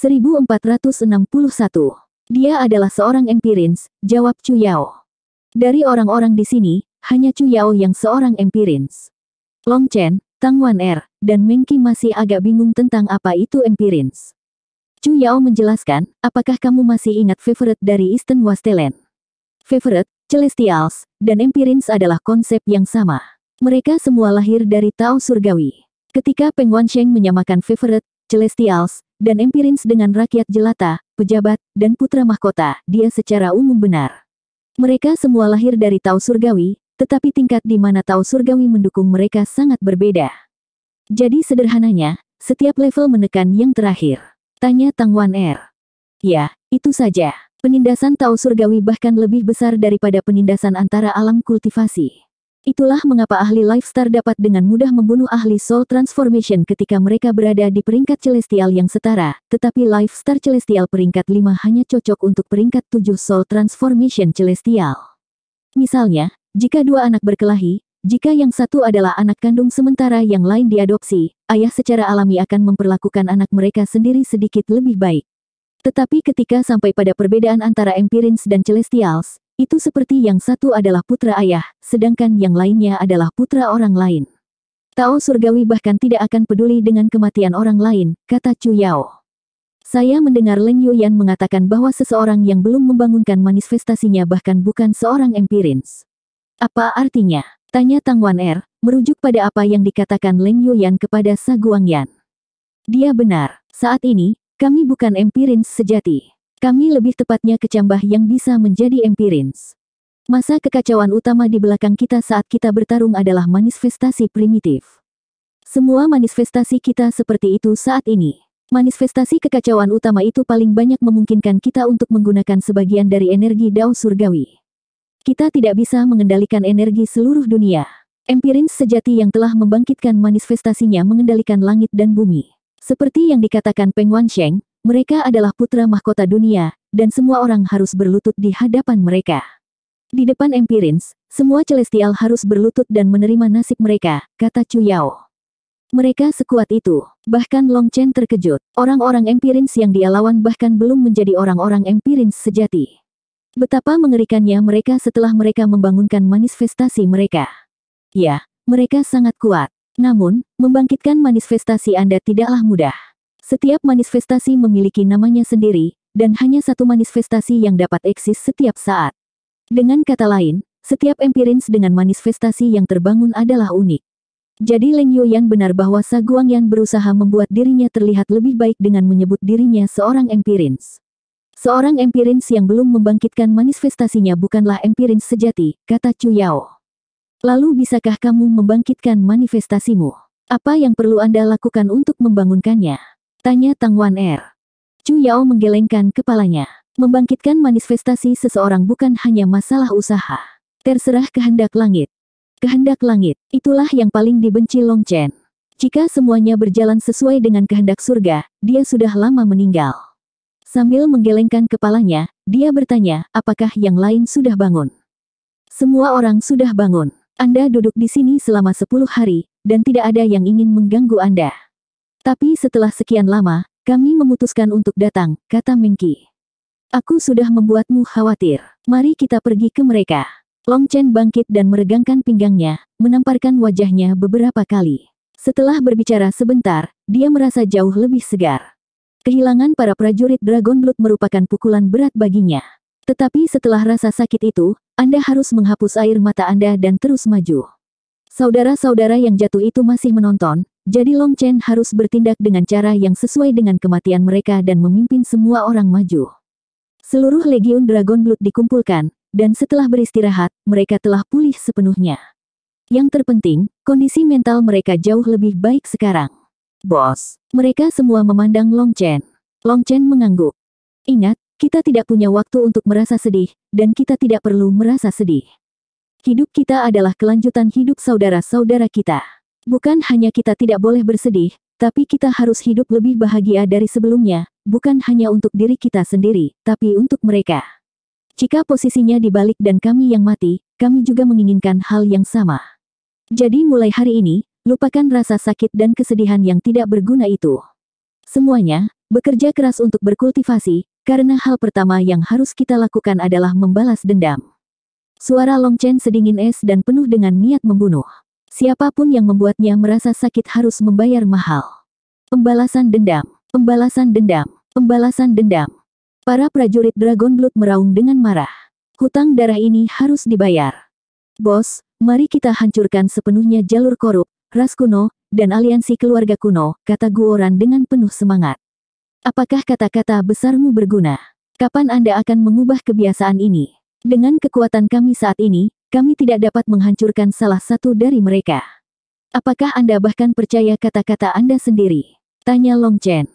1461. Dia adalah seorang empirins, jawab Chu Yao. Dari orang-orang di sini, hanya Chu Yao yang seorang empirins. Long Chen, Tang Wan Er, dan Mengki masih agak bingung tentang apa itu empirins. Chu Yao menjelaskan, apakah kamu masih ingat favorite dari Eastern Westland? Favorite, Celestials, dan empirins adalah konsep yang sama. Mereka semua lahir dari Tao Surgawi. Ketika Peng Wansheng menyamakan favorite, Celestials, dan Empirins dengan rakyat jelata, pejabat, dan putra mahkota, dia secara umum benar. Mereka semua lahir dari Tau Surgawi, tetapi tingkat di mana Tau Surgawi mendukung mereka sangat berbeda. Jadi sederhananya, setiap level menekan yang terakhir. Tanya Tangwan Er. Ya, itu saja. Penindasan Tau Surgawi bahkan lebih besar daripada penindasan antara alam kultivasi. Itulah mengapa ahli Lifestar dapat dengan mudah membunuh ahli Soul Transformation ketika mereka berada di peringkat celestial yang setara, tetapi Lifestar celestial peringkat 5 hanya cocok untuk peringkat 7 Soul Transformation celestial. Misalnya, jika dua anak berkelahi, jika yang satu adalah anak kandung sementara yang lain diadopsi, ayah secara alami akan memperlakukan anak mereka sendiri sedikit lebih baik. Tetapi ketika sampai pada perbedaan antara Empirins dan Celestials, itu seperti yang satu adalah putra ayah, sedangkan yang lainnya adalah putra orang lain. Tao surgawi bahkan tidak akan peduli dengan kematian orang lain, kata Chu Yao. Saya mendengar Leng Yuyan mengatakan bahwa seseorang yang belum membangunkan manifestasinya bahkan bukan seorang empirins. Apa artinya? Tanya Tang Wan Er, merujuk pada apa yang dikatakan Leng Yuyan kepada Sa Guang Yan. Dia benar, saat ini, kami bukan empirins sejati. Kami lebih tepatnya kecambah yang bisa menjadi empirins. Masa kekacauan utama di belakang kita saat kita bertarung adalah manifestasi primitif. Semua manifestasi kita seperti itu saat ini. Manifestasi kekacauan utama itu paling banyak memungkinkan kita untuk menggunakan sebagian dari energi dao surgawi. Kita tidak bisa mengendalikan energi seluruh dunia. Empirins sejati yang telah membangkitkan manifestasinya mengendalikan langit dan bumi. Seperti yang dikatakan Peng Wansheng, mereka adalah putra mahkota dunia, dan semua orang harus berlutut di hadapan mereka. Di depan Empirins, semua celestial harus berlutut dan menerima nasib mereka, kata Chu Yao. Mereka sekuat itu. Bahkan Long Chen terkejut. Orang-orang Empirins yang dia lawan bahkan belum menjadi orang-orang Empirins sejati. Betapa mengerikannya mereka setelah mereka membangunkan manifestasi mereka. Ya, mereka sangat kuat. Namun, membangkitkan manifestasi Anda tidaklah mudah. Setiap manifestasi memiliki namanya sendiri, dan hanya satu manifestasi yang dapat eksis setiap saat. Dengan kata lain, setiap empirins dengan manifestasi yang terbangun adalah unik. Jadi Leng yang benar bahwa saguang yang berusaha membuat dirinya terlihat lebih baik dengan menyebut dirinya seorang empirins. Seorang empirins yang belum membangkitkan manifestasinya bukanlah empirins sejati, kata Chu Yao. Lalu bisakah kamu membangkitkan manifestasimu? Apa yang perlu Anda lakukan untuk membangunkannya? Tanya Tang Wan Er. Chu Yao menggelengkan kepalanya. Membangkitkan manifestasi seseorang bukan hanya masalah usaha. Terserah kehendak langit. Kehendak langit, itulah yang paling dibenci Long Chen. Jika semuanya berjalan sesuai dengan kehendak surga, dia sudah lama meninggal. Sambil menggelengkan kepalanya, dia bertanya, apakah yang lain sudah bangun? Semua orang sudah bangun. Anda duduk di sini selama 10 hari, dan tidak ada yang ingin mengganggu Anda. Tapi setelah sekian lama, kami memutuskan untuk datang, kata Mingki. Aku sudah membuatmu khawatir. Mari kita pergi ke mereka. Long Chen bangkit dan meregangkan pinggangnya, menamparkan wajahnya beberapa kali. Setelah berbicara sebentar, dia merasa jauh lebih segar. Kehilangan para prajurit Dragon Blood merupakan pukulan berat baginya. Tetapi setelah rasa sakit itu, Anda harus menghapus air mata Anda dan terus maju. Saudara-saudara yang jatuh itu masih menonton, jadi Long Chen harus bertindak dengan cara yang sesuai dengan kematian mereka dan memimpin semua orang maju. Seluruh Legiun Dragon Blood dikumpulkan, dan setelah beristirahat, mereka telah pulih sepenuhnya. Yang terpenting, kondisi mental mereka jauh lebih baik sekarang. Bos, mereka semua memandang Long Chen. Long Chen mengangguk. Ingat, kita tidak punya waktu untuk merasa sedih, dan kita tidak perlu merasa sedih. Hidup kita adalah kelanjutan hidup saudara-saudara kita. Bukan hanya kita tidak boleh bersedih, tapi kita harus hidup lebih bahagia dari sebelumnya, bukan hanya untuk diri kita sendiri, tapi untuk mereka. Jika posisinya dibalik dan kami yang mati, kami juga menginginkan hal yang sama. Jadi mulai hari ini, lupakan rasa sakit dan kesedihan yang tidak berguna itu. Semuanya, bekerja keras untuk berkultivasi, karena hal pertama yang harus kita lakukan adalah membalas dendam. Suara Long Chen sedingin es dan penuh dengan niat membunuh. Siapapun yang membuatnya merasa sakit harus membayar mahal. Pembalasan dendam, pembalasan dendam, pembalasan dendam. Para prajurit Dragon Blood meraung dengan marah. Hutang darah ini harus dibayar. Bos, mari kita hancurkan sepenuhnya jalur korup, ras kuno, dan aliansi keluarga kuno, kata Guoran dengan penuh semangat. Apakah kata-kata besarmu berguna? Kapan Anda akan mengubah kebiasaan ini? Dengan kekuatan kami saat ini, kami tidak dapat menghancurkan salah satu dari mereka. Apakah Anda bahkan percaya kata-kata Anda sendiri? Tanya Long Chen.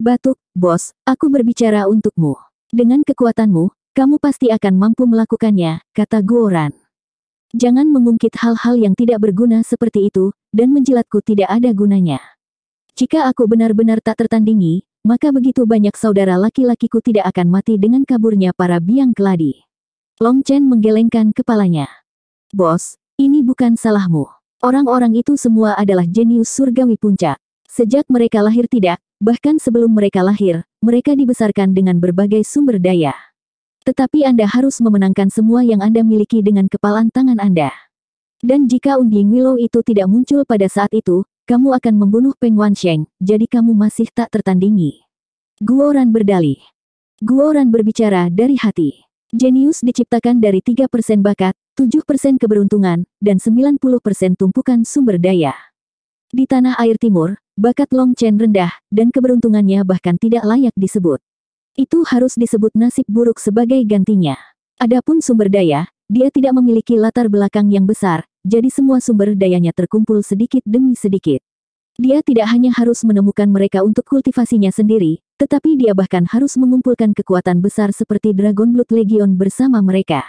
Batuk, bos, aku berbicara untukmu. Dengan kekuatanmu, kamu pasti akan mampu melakukannya, kata Guoran. Jangan mengungkit hal-hal yang tidak berguna seperti itu, dan menjilatku tidak ada gunanya. Jika aku benar-benar tak tertandingi, maka begitu banyak saudara laki-lakiku tidak akan mati dengan kaburnya para biang keladi. Long Chen menggelengkan kepalanya. Bos, ini bukan salahmu. Orang-orang itu semua adalah jenius surgawi puncak. Sejak mereka lahir tidak, bahkan sebelum mereka lahir, mereka dibesarkan dengan berbagai sumber daya. Tetapi Anda harus memenangkan semua yang Anda miliki dengan kepalan tangan Anda. Dan jika unding Willow itu tidak muncul pada saat itu, kamu akan membunuh Peng Wan jadi kamu masih tak tertandingi. Guoran berdalih. Guoran berbicara dari hati. Jenius diciptakan dari 3% bakat, 7% keberuntungan, dan 90% tumpukan sumber daya. Di tanah air timur, bakat Long Chen rendah, dan keberuntungannya bahkan tidak layak disebut. Itu harus disebut nasib buruk sebagai gantinya. Adapun sumber daya, dia tidak memiliki latar belakang yang besar, jadi semua sumber dayanya terkumpul sedikit demi sedikit. Dia tidak hanya harus menemukan mereka untuk kultivasinya sendiri, tetapi dia bahkan harus mengumpulkan kekuatan besar seperti Dragon Blood Legion bersama mereka.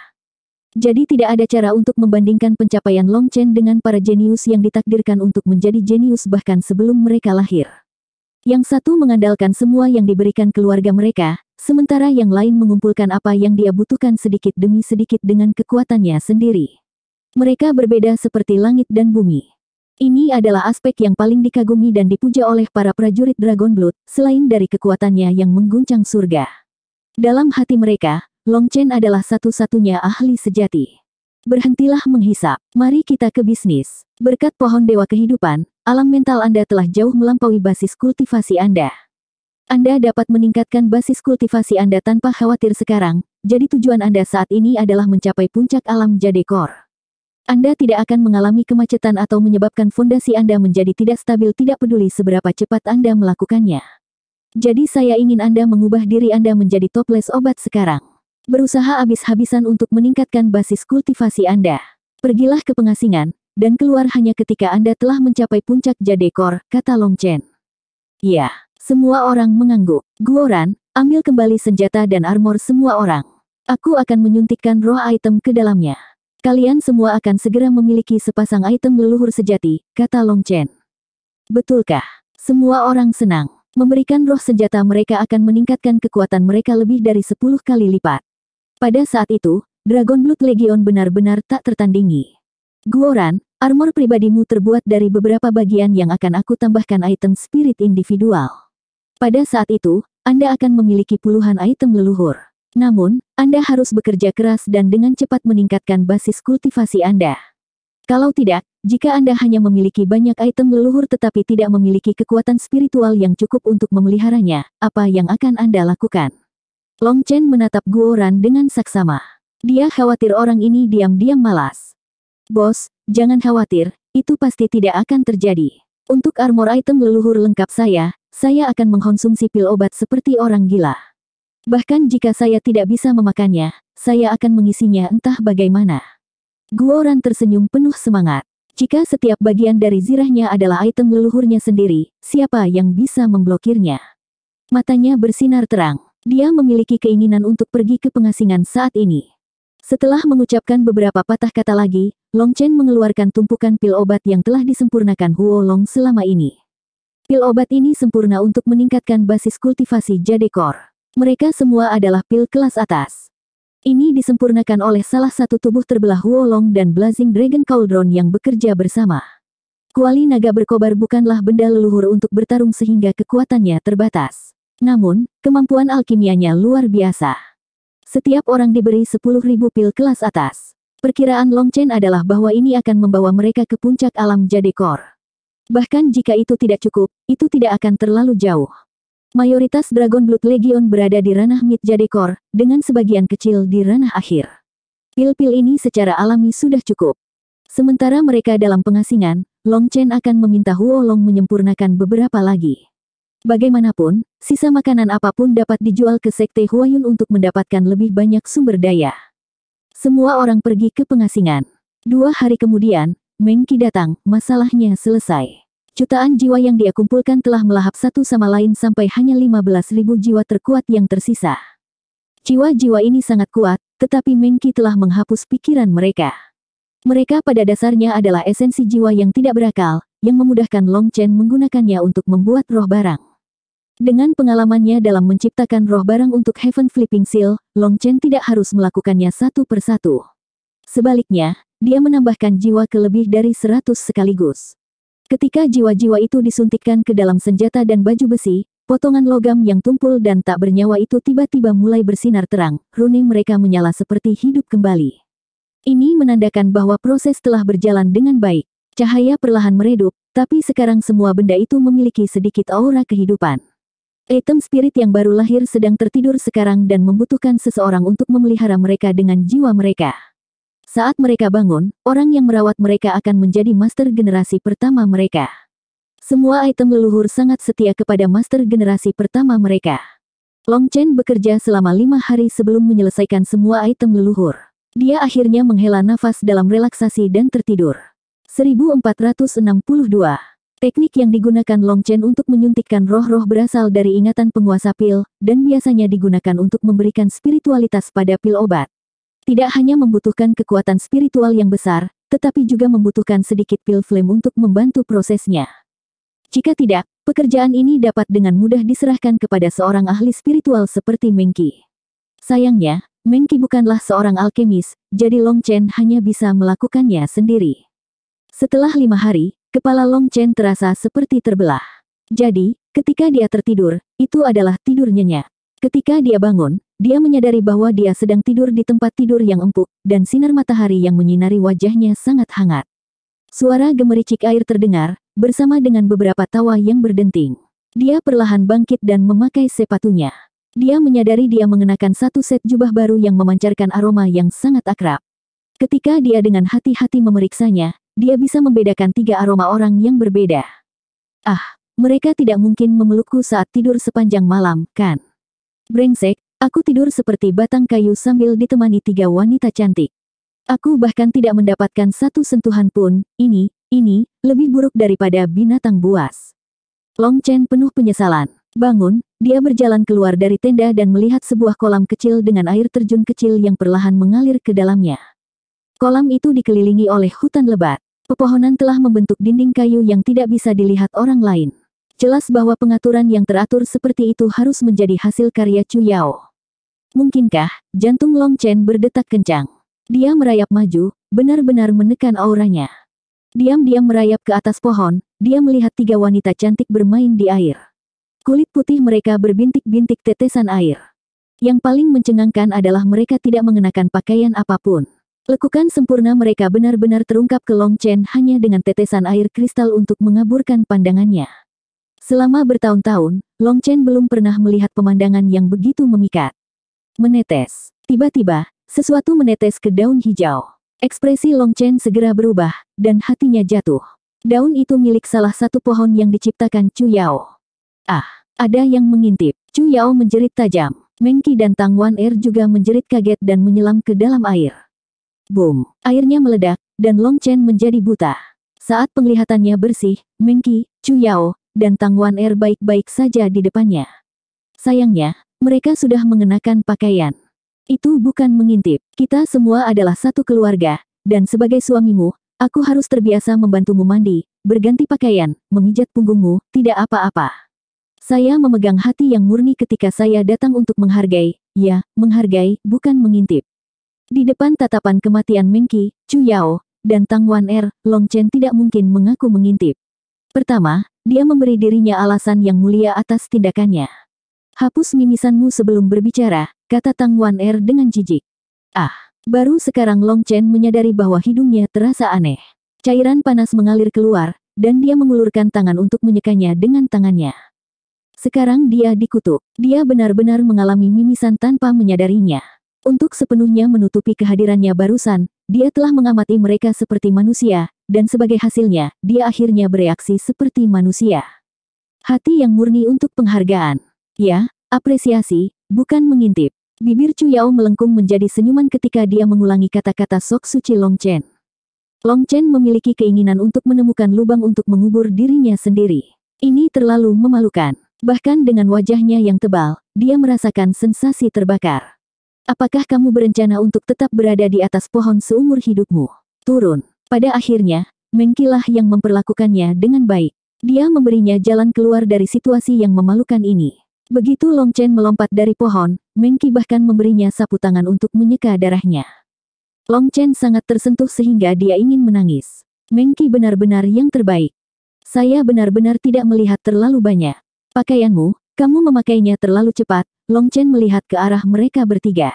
Jadi tidak ada cara untuk membandingkan pencapaian Long Chen dengan para jenius yang ditakdirkan untuk menjadi jenius bahkan sebelum mereka lahir. Yang satu mengandalkan semua yang diberikan keluarga mereka, sementara yang lain mengumpulkan apa yang dia butuhkan sedikit demi sedikit dengan kekuatannya sendiri. Mereka berbeda seperti langit dan bumi. Ini adalah aspek yang paling dikagumi dan dipuja oleh para prajurit Dragon Blood, selain dari kekuatannya yang mengguncang surga. Dalam hati mereka, Long Chen adalah satu-satunya ahli sejati. Berhentilah menghisap, mari kita ke bisnis. Berkat pohon dewa kehidupan, alam mental Anda telah jauh melampaui basis kultivasi Anda. Anda dapat meningkatkan basis kultivasi Anda tanpa khawatir sekarang, jadi tujuan Anda saat ini adalah mencapai puncak alam Jadekor. Anda tidak akan mengalami kemacetan atau menyebabkan fondasi Anda menjadi tidak stabil tidak peduli seberapa cepat Anda melakukannya. Jadi saya ingin Anda mengubah diri Anda menjadi toples obat sekarang. Berusaha habis-habisan untuk meningkatkan basis kultivasi Anda. Pergilah ke pengasingan, dan keluar hanya ketika Anda telah mencapai puncak jadekor, kata Long Chen. Ya, semua orang mengangguk. Guoran, ambil kembali senjata dan armor semua orang. Aku akan menyuntikkan roh item ke dalamnya. Kalian semua akan segera memiliki sepasang item leluhur sejati, kata Long Chen. Betulkah? Semua orang senang. Memberikan roh senjata mereka akan meningkatkan kekuatan mereka lebih dari 10 kali lipat. Pada saat itu, Dragon Blood Legion benar-benar tak tertandingi. Guoran, armor pribadimu terbuat dari beberapa bagian yang akan aku tambahkan item spirit individual. Pada saat itu, Anda akan memiliki puluhan item leluhur. Namun, Anda harus bekerja keras dan dengan cepat meningkatkan basis kultivasi Anda. Kalau tidak, jika Anda hanya memiliki banyak item leluhur tetapi tidak memiliki kekuatan spiritual yang cukup untuk memeliharanya, apa yang akan Anda lakukan? Long Chen menatap Guoran dengan saksama. Dia khawatir orang ini diam-diam malas. Bos, jangan khawatir, itu pasti tidak akan terjadi. Untuk armor item leluhur lengkap saya, saya akan mengkonsumsi pil obat seperti orang gila. Bahkan jika saya tidak bisa memakannya, saya akan mengisinya entah bagaimana. Guoran tersenyum penuh semangat. Jika setiap bagian dari zirahnya adalah item leluhurnya sendiri, siapa yang bisa memblokirnya? Matanya bersinar terang. Dia memiliki keinginan untuk pergi ke pengasingan saat ini. Setelah mengucapkan beberapa patah kata lagi, Long Chen mengeluarkan tumpukan pil obat yang telah disempurnakan Huo Long selama ini. Pil obat ini sempurna untuk meningkatkan basis kultivasi jadekor. Mereka semua adalah pil kelas atas. Ini disempurnakan oleh salah satu tubuh terbelah Huolong dan Blazing Dragon Cauldron yang bekerja bersama. Kuali naga berkobar bukanlah benda leluhur untuk bertarung sehingga kekuatannya terbatas. Namun, kemampuan alkimianya luar biasa. Setiap orang diberi 10.000 pil kelas atas. Perkiraan Long Chen adalah bahwa ini akan membawa mereka ke puncak alam Jadekor. Bahkan jika itu tidak cukup, itu tidak akan terlalu jauh. Mayoritas Dragon Blood Legion berada di ranah mid jadi core, dengan sebagian kecil di ranah akhir. Pil-pil ini secara alami sudah cukup. Sementara mereka dalam pengasingan, Long Chen akan meminta Huo Long menyempurnakan beberapa lagi. Bagaimanapun, sisa makanan apapun dapat dijual ke Sekte Huayun untuk mendapatkan lebih banyak sumber daya. Semua orang pergi ke pengasingan. Dua hari kemudian, Mengki datang, masalahnya selesai. Jutaan jiwa yang dia kumpulkan telah melahap satu sama lain sampai hanya 15.000 jiwa terkuat yang tersisa. Jiwa-jiwa ini sangat kuat, tetapi Mengki telah menghapus pikiran mereka. Mereka pada dasarnya adalah esensi jiwa yang tidak berakal, yang memudahkan Long Chen menggunakannya untuk membuat roh barang. Dengan pengalamannya dalam menciptakan roh barang untuk Heaven Flipping Seal, Long Chen tidak harus melakukannya satu persatu. Sebaliknya, dia menambahkan jiwa ke lebih dari seratus sekaligus. Ketika jiwa-jiwa itu disuntikkan ke dalam senjata dan baju besi, potongan logam yang tumpul dan tak bernyawa itu tiba-tiba mulai bersinar terang, rune mereka menyala seperti hidup kembali. Ini menandakan bahwa proses telah berjalan dengan baik. Cahaya perlahan meredup, tapi sekarang semua benda itu memiliki sedikit aura kehidupan. Item spirit yang baru lahir sedang tertidur sekarang dan membutuhkan seseorang untuk memelihara mereka dengan jiwa mereka. Saat mereka bangun, orang yang merawat mereka akan menjadi master generasi pertama mereka. Semua item leluhur sangat setia kepada master generasi pertama mereka. Long Chen bekerja selama lima hari sebelum menyelesaikan semua item leluhur. Dia akhirnya menghela nafas dalam relaksasi dan tertidur. 1462 Teknik yang digunakan Long Chen untuk menyuntikkan roh-roh berasal dari ingatan penguasa pil, dan biasanya digunakan untuk memberikan spiritualitas pada pil obat. Tidak hanya membutuhkan kekuatan spiritual yang besar, tetapi juga membutuhkan sedikit pil flame untuk membantu prosesnya. Jika tidak, pekerjaan ini dapat dengan mudah diserahkan kepada seorang ahli spiritual seperti Mengki. Sayangnya, Mengki bukanlah seorang alkemis, jadi Long Chen hanya bisa melakukannya sendiri. Setelah lima hari, kepala Long Chen terasa seperti terbelah. Jadi, ketika dia tertidur, itu adalah tidur nyenyak. Ketika dia bangun, dia menyadari bahwa dia sedang tidur di tempat tidur yang empuk, dan sinar matahari yang menyinari wajahnya sangat hangat. Suara gemericik air terdengar, bersama dengan beberapa tawa yang berdenting. Dia perlahan bangkit dan memakai sepatunya. Dia menyadari dia mengenakan satu set jubah baru yang memancarkan aroma yang sangat akrab. Ketika dia dengan hati-hati memeriksanya, dia bisa membedakan tiga aroma orang yang berbeda. Ah, mereka tidak mungkin memelukku saat tidur sepanjang malam, kan? Brengsek, Aku tidur seperti batang kayu sambil ditemani tiga wanita cantik. Aku bahkan tidak mendapatkan satu sentuhan pun, ini, ini, lebih buruk daripada binatang buas. Long Chen penuh penyesalan. Bangun, dia berjalan keluar dari tenda dan melihat sebuah kolam kecil dengan air terjun kecil yang perlahan mengalir ke dalamnya. Kolam itu dikelilingi oleh hutan lebat. Pepohonan telah membentuk dinding kayu yang tidak bisa dilihat orang lain. Jelas bahwa pengaturan yang teratur seperti itu harus menjadi hasil karya Chu Yao. Mungkinkah, jantung Long Chen berdetak kencang. Dia merayap maju, benar-benar menekan auranya. Diam-diam merayap ke atas pohon, dia melihat tiga wanita cantik bermain di air. Kulit putih mereka berbintik-bintik tetesan air. Yang paling mencengangkan adalah mereka tidak mengenakan pakaian apapun. Lekukan sempurna mereka benar-benar terungkap ke Long Chen hanya dengan tetesan air kristal untuk mengaburkan pandangannya. Selama bertahun-tahun, Long Chen belum pernah melihat pemandangan yang begitu memikat menetes. Tiba-tiba, sesuatu menetes ke daun hijau. Ekspresi Long Chen segera berubah, dan hatinya jatuh. Daun itu milik salah satu pohon yang diciptakan Chu Yao. Ah, ada yang mengintip. Chu Yao menjerit tajam. Mengki dan Tang Wan Er juga menjerit kaget dan menyelam ke dalam air. Boom, airnya meledak, dan Long Chen menjadi buta. Saat penglihatannya bersih, Mengki, Chu Yao, dan Tang Wan Er baik-baik saja di depannya. Sayangnya, mereka sudah mengenakan pakaian. Itu bukan mengintip. Kita semua adalah satu keluarga, dan sebagai suamimu, aku harus terbiasa membantumu mandi, berganti pakaian, memijat punggungmu, tidak apa-apa. Saya memegang hati yang murni ketika saya datang untuk menghargai, ya, menghargai, bukan mengintip. Di depan tatapan kematian Mengki, Chu Yao, dan Tang Wan Er, Long Chen tidak mungkin mengaku mengintip. Pertama, dia memberi dirinya alasan yang mulia atas tindakannya. Hapus mimisanmu sebelum berbicara, kata Tang Wan Er dengan jijik. Ah, baru sekarang Long Chen menyadari bahwa hidungnya terasa aneh. Cairan panas mengalir keluar, dan dia mengulurkan tangan untuk menyekanya dengan tangannya. Sekarang dia dikutuk. Dia benar-benar mengalami mimisan tanpa menyadarinya. Untuk sepenuhnya menutupi kehadirannya barusan, dia telah mengamati mereka seperti manusia, dan sebagai hasilnya, dia akhirnya bereaksi seperti manusia. Hati yang murni untuk penghargaan. Ya, apresiasi, bukan mengintip. Bibir Chu Yao melengkung menjadi senyuman ketika dia mengulangi kata-kata Sok Suci Long Chen. Long Chen memiliki keinginan untuk menemukan lubang untuk mengubur dirinya sendiri. Ini terlalu memalukan. Bahkan dengan wajahnya yang tebal, dia merasakan sensasi terbakar. Apakah kamu berencana untuk tetap berada di atas pohon seumur hidupmu? Turun. Pada akhirnya, Mengkilah yang memperlakukannya dengan baik. Dia memberinya jalan keluar dari situasi yang memalukan ini. Begitu Long Chen melompat dari pohon, Mengki bahkan memberinya sapu tangan untuk menyeka darahnya. Long Chen sangat tersentuh sehingga dia ingin menangis. Mengki benar-benar yang terbaik. Saya benar-benar tidak melihat terlalu banyak. Pakaianmu, kamu memakainya terlalu cepat, Long Chen melihat ke arah mereka bertiga.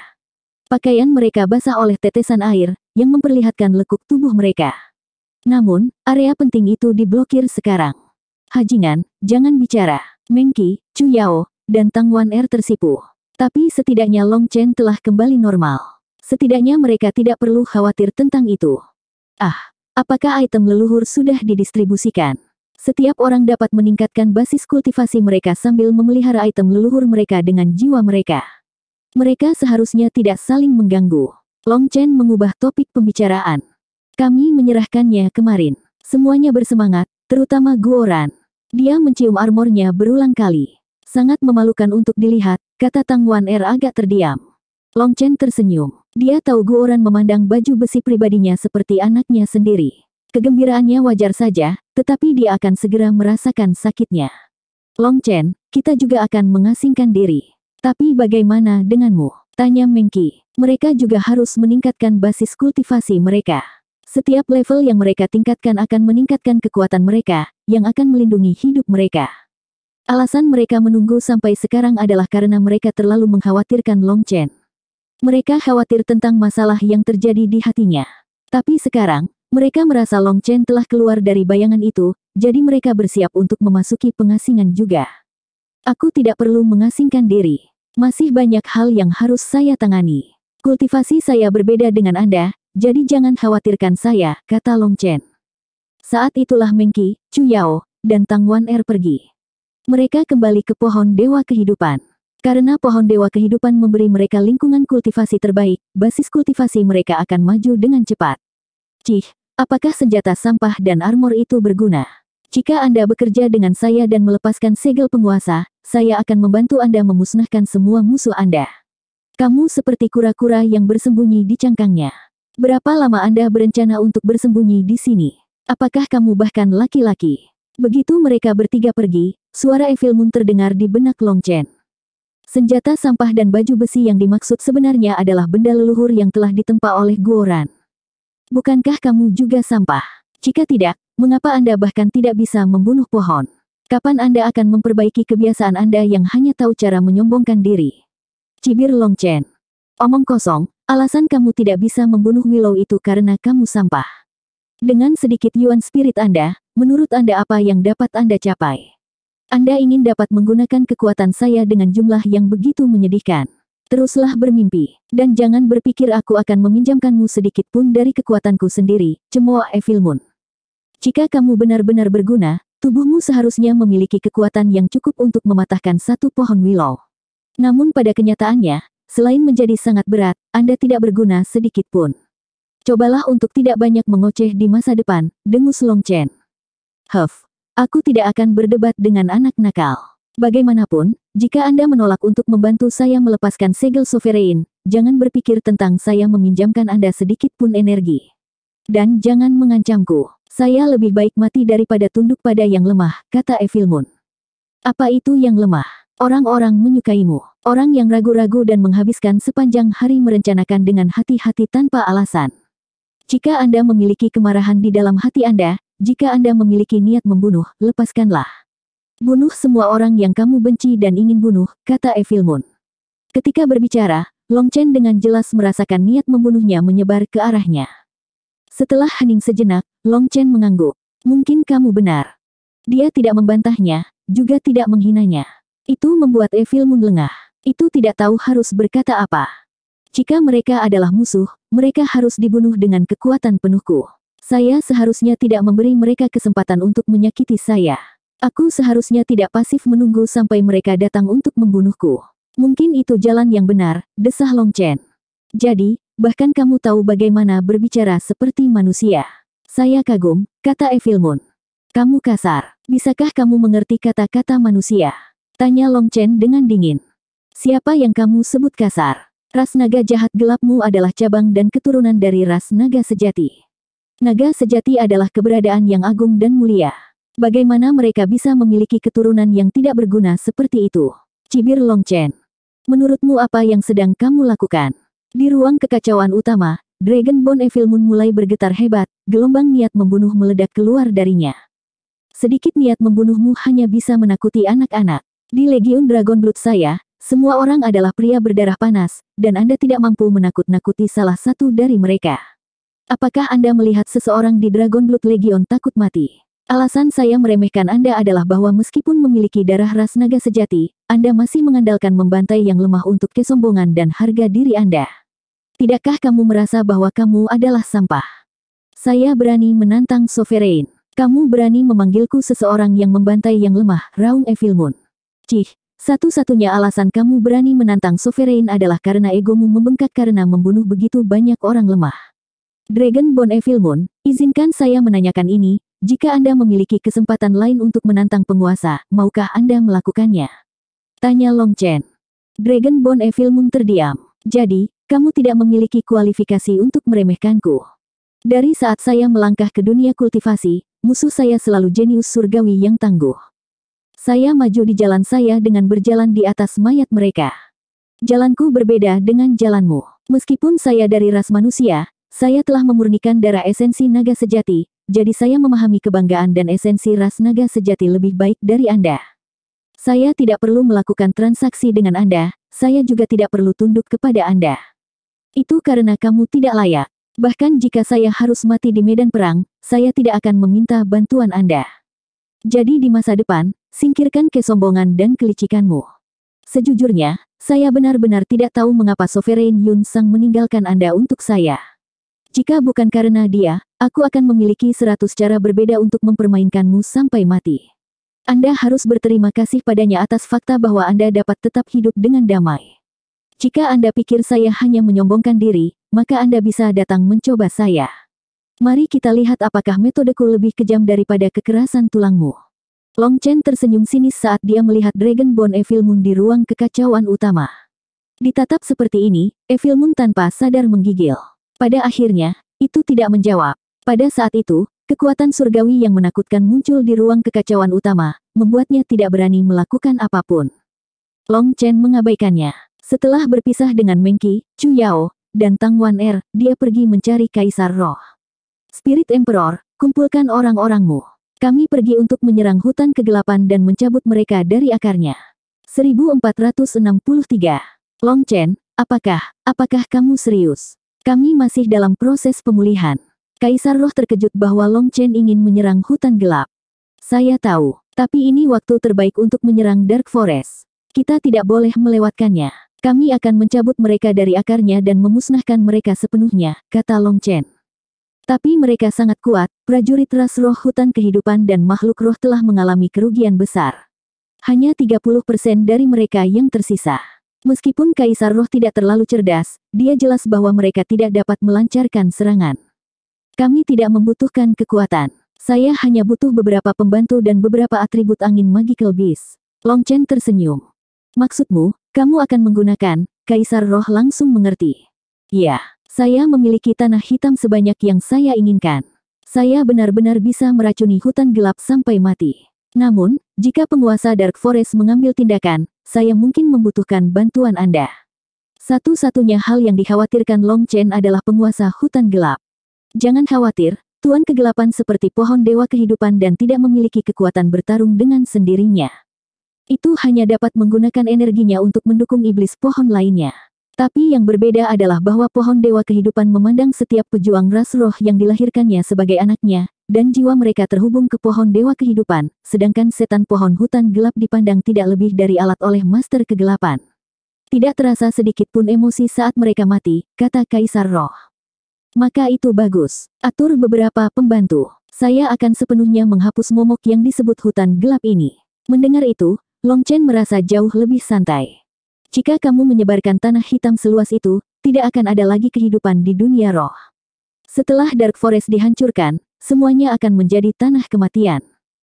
Pakaian mereka basah oleh tetesan air, yang memperlihatkan lekuk tubuh mereka. Namun, area penting itu diblokir sekarang. Hajingan, jangan bicara. Mengki, Chu Yao, dan Tang Wan Er tersipu. Tapi setidaknya Long Chen telah kembali normal. Setidaknya mereka tidak perlu khawatir tentang itu. Ah, apakah item leluhur sudah didistribusikan? Setiap orang dapat meningkatkan basis kultivasi mereka sambil memelihara item leluhur mereka dengan jiwa mereka. Mereka seharusnya tidak saling mengganggu. Long Chen mengubah topik pembicaraan. Kami menyerahkannya kemarin. Semuanya bersemangat, terutama Guoran. Dia mencium armornya berulang kali. Sangat memalukan untuk dilihat, kata Tang Wan Er agak terdiam. Long Chen tersenyum. Dia tahu Guoran memandang baju besi pribadinya seperti anaknya sendiri. Kegembiraannya wajar saja, tetapi dia akan segera merasakan sakitnya. Long Chen, kita juga akan mengasingkan diri. Tapi bagaimana denganmu? Tanya Mengki. Mereka juga harus meningkatkan basis kultivasi mereka. Setiap level yang mereka tingkatkan akan meningkatkan kekuatan mereka, yang akan melindungi hidup mereka. Alasan mereka menunggu sampai sekarang adalah karena mereka terlalu mengkhawatirkan Long Chen. Mereka khawatir tentang masalah yang terjadi di hatinya. Tapi sekarang, mereka merasa Long Chen telah keluar dari bayangan itu, jadi mereka bersiap untuk memasuki pengasingan juga. Aku tidak perlu mengasingkan diri. Masih banyak hal yang harus saya tangani. Kultivasi saya berbeda dengan Anda, jadi jangan khawatirkan saya, kata Long Chen. Saat itulah Mengki, Chu Yao, dan Tang Wan Er pergi. Mereka kembali ke pohon dewa kehidupan. Karena pohon dewa kehidupan memberi mereka lingkungan kultivasi terbaik, basis kultivasi mereka akan maju dengan cepat. Cih, apakah senjata sampah dan armor itu berguna? Jika Anda bekerja dengan saya dan melepaskan segel penguasa, saya akan membantu Anda memusnahkan semua musuh Anda. Kamu seperti kura-kura yang bersembunyi di cangkangnya. Berapa lama Anda berencana untuk bersembunyi di sini? Apakah kamu bahkan laki-laki? Begitu mereka bertiga pergi, suara Evil Moon terdengar di benak Long Chen. Senjata sampah dan baju besi yang dimaksud sebenarnya adalah benda leluhur yang telah ditempa oleh Guoran. Bukankah kamu juga sampah? Jika tidak, mengapa Anda bahkan tidak bisa membunuh pohon? Kapan Anda akan memperbaiki kebiasaan Anda yang hanya tahu cara menyombongkan diri? Cibir Long Chen. Omong kosong, alasan kamu tidak bisa membunuh Willow itu karena kamu sampah. Dengan sedikit yuan spirit Anda, Menurut Anda apa yang dapat Anda capai? Anda ingin dapat menggunakan kekuatan saya dengan jumlah yang begitu menyedihkan. Teruslah bermimpi, dan jangan berpikir aku akan meminjamkanmu sedikit pun dari kekuatanku sendiri, cemoa Evil Moon. Jika kamu benar-benar berguna, tubuhmu seharusnya memiliki kekuatan yang cukup untuk mematahkan satu pohon willow. Namun pada kenyataannya, selain menjadi sangat berat, Anda tidak berguna sedikit pun. Cobalah untuk tidak banyak mengoceh di masa depan, dengus Long Huff, aku tidak akan berdebat dengan anak nakal. Bagaimanapun, jika Anda menolak untuk membantu saya melepaskan segel sovereign, jangan berpikir tentang saya meminjamkan Anda sedikit pun energi. Dan jangan mengancamku. Saya lebih baik mati daripada tunduk pada yang lemah, kata Evil Moon. Apa itu yang lemah? Orang-orang menyukaimu. Orang yang ragu-ragu dan menghabiskan sepanjang hari merencanakan dengan hati-hati tanpa alasan. Jika Anda memiliki kemarahan di dalam hati Anda, jika Anda memiliki niat membunuh, lepaskanlah. Bunuh semua orang yang kamu benci dan ingin bunuh, kata Evil Moon. Ketika berbicara, Long Chen dengan jelas merasakan niat membunuhnya menyebar ke arahnya. Setelah hening sejenak, Long Chen mengangguk. Mungkin kamu benar. Dia tidak membantahnya, juga tidak menghinanya. Itu membuat Evil Moon lengah. Itu tidak tahu harus berkata apa. Jika mereka adalah musuh, mereka harus dibunuh dengan kekuatan penuhku. Saya seharusnya tidak memberi mereka kesempatan untuk menyakiti saya. Aku seharusnya tidak pasif menunggu sampai mereka datang untuk membunuhku. Mungkin itu jalan yang benar, desah Long Chen. Jadi, bahkan kamu tahu bagaimana berbicara seperti manusia. Saya kagum, kata Evil Moon. Kamu kasar. Bisakah kamu mengerti kata-kata manusia? Tanya Long Chen dengan dingin. Siapa yang kamu sebut kasar? Ras naga jahat gelapmu adalah cabang dan keturunan dari ras naga sejati. Naga sejati adalah keberadaan yang agung dan mulia. Bagaimana mereka bisa memiliki keturunan yang tidak berguna seperti itu? Cibir Longchen. Menurutmu apa yang sedang kamu lakukan? Di ruang kekacauan utama, Dragon Bone Evil Moon mulai bergetar hebat, gelombang niat membunuh meledak keluar darinya. Sedikit niat membunuhmu hanya bisa menakuti anak-anak. Di Legion Dragon Blood saya, semua orang adalah pria berdarah panas, dan Anda tidak mampu menakut-nakuti salah satu dari mereka. Apakah Anda melihat seseorang di Dragon Blood Legion takut mati? Alasan saya meremehkan Anda adalah bahwa meskipun memiliki darah ras naga sejati, Anda masih mengandalkan membantai yang lemah untuk kesombongan dan harga diri Anda. Tidakkah kamu merasa bahwa kamu adalah sampah? Saya berani menantang Sovereign. Kamu berani memanggilku seseorang yang membantai yang lemah, Raung Moon. Cih, satu-satunya alasan kamu berani menantang Sovereign adalah karena egomu membengkak karena membunuh begitu banyak orang lemah. Dragon Bone Evil Moon, izinkan saya menanyakan ini, jika Anda memiliki kesempatan lain untuk menantang penguasa, maukah Anda melakukannya? Tanya Long Chen. Dragon Bone Evil Moon terdiam. Jadi, kamu tidak memiliki kualifikasi untuk meremehkanku. Dari saat saya melangkah ke dunia kultivasi, musuh saya selalu jenius surgawi yang tangguh. Saya maju di jalan saya dengan berjalan di atas mayat mereka. Jalanku berbeda dengan jalanmu. Meskipun saya dari ras manusia, saya telah memurnikan darah esensi naga sejati, jadi saya memahami kebanggaan dan esensi ras naga sejati lebih baik dari Anda. Saya tidak perlu melakukan transaksi dengan Anda, saya juga tidak perlu tunduk kepada Anda. Itu karena kamu tidak layak. Bahkan jika saya harus mati di medan perang, saya tidak akan meminta bantuan Anda. Jadi di masa depan, singkirkan kesombongan dan kelicikanmu. Sejujurnya, saya benar-benar tidak tahu mengapa Sovereign Yun Sang meninggalkan Anda untuk saya. Jika bukan karena dia, aku akan memiliki seratus cara berbeda untuk mempermainkanmu sampai mati. Anda harus berterima kasih padanya atas fakta bahwa Anda dapat tetap hidup dengan damai. Jika Anda pikir saya hanya menyombongkan diri, maka Anda bisa datang mencoba saya. Mari kita lihat apakah metodeku lebih kejam daripada kekerasan tulangmu. Long Chen tersenyum sinis saat dia melihat Dragon Bone Evil Moon di ruang kekacauan utama. Ditatap seperti ini, Evil Moon tanpa sadar menggigil. Pada akhirnya, itu tidak menjawab. Pada saat itu, kekuatan surgawi yang menakutkan muncul di ruang kekacauan utama, membuatnya tidak berani melakukan apapun. Long Chen mengabaikannya. Setelah berpisah dengan Mengki, Chu Yao, dan Tang Wan Er, dia pergi mencari Kaisar Roh. Spirit Emperor, kumpulkan orang-orangmu. Kami pergi untuk menyerang hutan kegelapan dan mencabut mereka dari akarnya. 1463. Long Chen, apakah, apakah kamu serius? Kami masih dalam proses pemulihan. Kaisar Roh terkejut bahwa Long Chen ingin menyerang hutan gelap. Saya tahu, tapi ini waktu terbaik untuk menyerang Dark Forest. Kita tidak boleh melewatkannya. Kami akan mencabut mereka dari akarnya dan memusnahkan mereka sepenuhnya, kata Long Chen. Tapi mereka sangat kuat, prajurit ras roh hutan kehidupan dan makhluk roh telah mengalami kerugian besar. Hanya 30% dari mereka yang tersisa. Meskipun Kaisar Roh tidak terlalu cerdas, dia jelas bahwa mereka tidak dapat melancarkan serangan. Kami tidak membutuhkan kekuatan. Saya hanya butuh beberapa pembantu dan beberapa atribut angin magical beast. Long Chen tersenyum. Maksudmu, kamu akan menggunakan, Kaisar Roh langsung mengerti. Ya, saya memiliki tanah hitam sebanyak yang saya inginkan. Saya benar-benar bisa meracuni hutan gelap sampai mati. Namun, jika penguasa Dark Forest mengambil tindakan, saya mungkin membutuhkan bantuan Anda. Satu-satunya hal yang dikhawatirkan Long Chen adalah penguasa hutan gelap. Jangan khawatir, Tuan kegelapan seperti pohon dewa kehidupan dan tidak memiliki kekuatan bertarung dengan sendirinya. Itu hanya dapat menggunakan energinya untuk mendukung iblis pohon lainnya. Tapi yang berbeda adalah bahwa pohon dewa kehidupan memandang setiap pejuang ras roh yang dilahirkannya sebagai anaknya, dan jiwa mereka terhubung ke pohon dewa kehidupan, sedangkan setan pohon hutan gelap dipandang tidak lebih dari alat oleh master kegelapan. Tidak terasa sedikit pun emosi saat mereka mati, kata Kaisar Roh. Maka itu bagus. Atur beberapa pembantu. Saya akan sepenuhnya menghapus momok yang disebut hutan gelap ini. Mendengar itu, Long Chen merasa jauh lebih santai. Jika kamu menyebarkan tanah hitam seluas itu, tidak akan ada lagi kehidupan di dunia roh. Setelah Dark Forest dihancurkan, semuanya akan menjadi tanah kematian.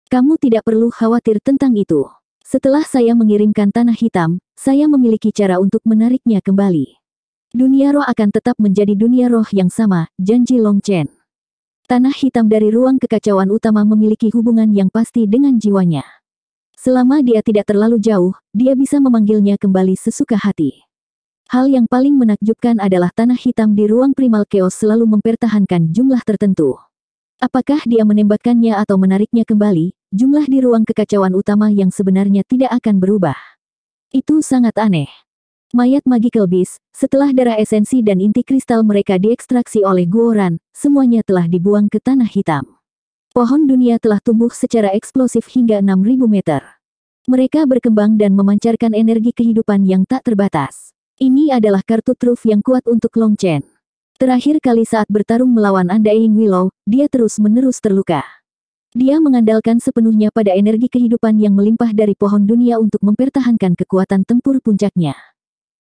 Kamu tidak perlu khawatir tentang itu. Setelah saya mengirimkan tanah hitam, saya memiliki cara untuk menariknya kembali. Dunia roh akan tetap menjadi dunia roh yang sama, janji Long Chen. Tanah hitam dari ruang kekacauan utama memiliki hubungan yang pasti dengan jiwanya. Selama dia tidak terlalu jauh, dia bisa memanggilnya kembali sesuka hati. Hal yang paling menakjubkan adalah tanah hitam di ruang primal keos selalu mempertahankan jumlah tertentu. Apakah dia menembakkannya atau menariknya kembali, jumlah di ruang kekacauan utama yang sebenarnya tidak akan berubah. Itu sangat aneh. Mayat Magical Beast, setelah darah esensi dan inti kristal mereka diekstraksi oleh Guoran, semuanya telah dibuang ke tanah hitam. Pohon dunia telah tumbuh secara eksplosif hingga 6.000 meter. Mereka berkembang dan memancarkan energi kehidupan yang tak terbatas. Ini adalah kartu truf yang kuat untuk Long Chen. Terakhir kali saat bertarung melawan Anda Ying Willow, dia terus-menerus terluka. Dia mengandalkan sepenuhnya pada energi kehidupan yang melimpah dari pohon dunia untuk mempertahankan kekuatan tempur puncaknya.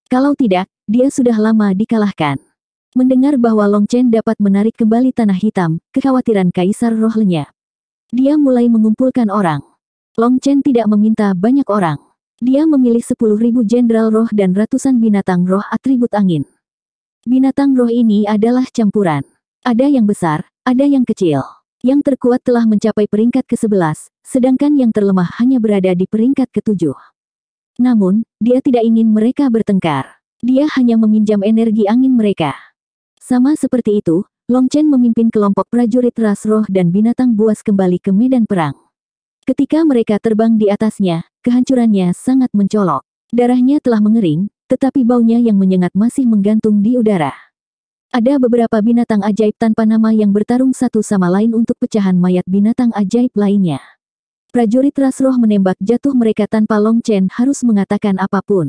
Kalau tidak, dia sudah lama dikalahkan. Mendengar bahwa Long Chen dapat menarik kembali tanah hitam, kekhawatiran Kaisar roh lenyap. Dia mulai mengumpulkan orang. Long Chen tidak meminta banyak orang. Dia memilih 10.000 jenderal roh dan ratusan binatang roh atribut angin. Binatang roh ini adalah campuran. Ada yang besar, ada yang kecil. Yang terkuat telah mencapai peringkat ke-11, sedangkan yang terlemah hanya berada di peringkat ke-7. Namun, dia tidak ingin mereka bertengkar. Dia hanya meminjam energi angin mereka. Sama seperti itu, Long Chen memimpin kelompok prajurit ras roh dan binatang buas kembali ke medan perang. Ketika mereka terbang di atasnya, kehancurannya sangat mencolok. Darahnya telah mengering, tetapi baunya yang menyengat masih menggantung di udara. Ada beberapa binatang ajaib tanpa nama yang bertarung satu sama lain untuk pecahan mayat binatang ajaib lainnya. Prajurit Rasroh menembak jatuh mereka tanpa Long Chen harus mengatakan apapun.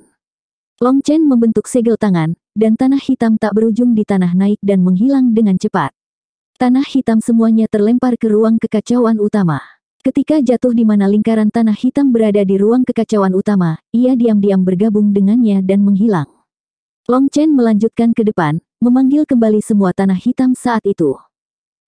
Long Chen membentuk segel tangan, dan tanah hitam tak berujung di tanah naik dan menghilang dengan cepat. Tanah hitam semuanya terlempar ke ruang kekacauan utama. Ketika jatuh di mana lingkaran tanah hitam berada di ruang kekacauan utama, ia diam-diam bergabung dengannya dan menghilang. Long Chen melanjutkan ke depan, memanggil kembali semua tanah hitam saat itu.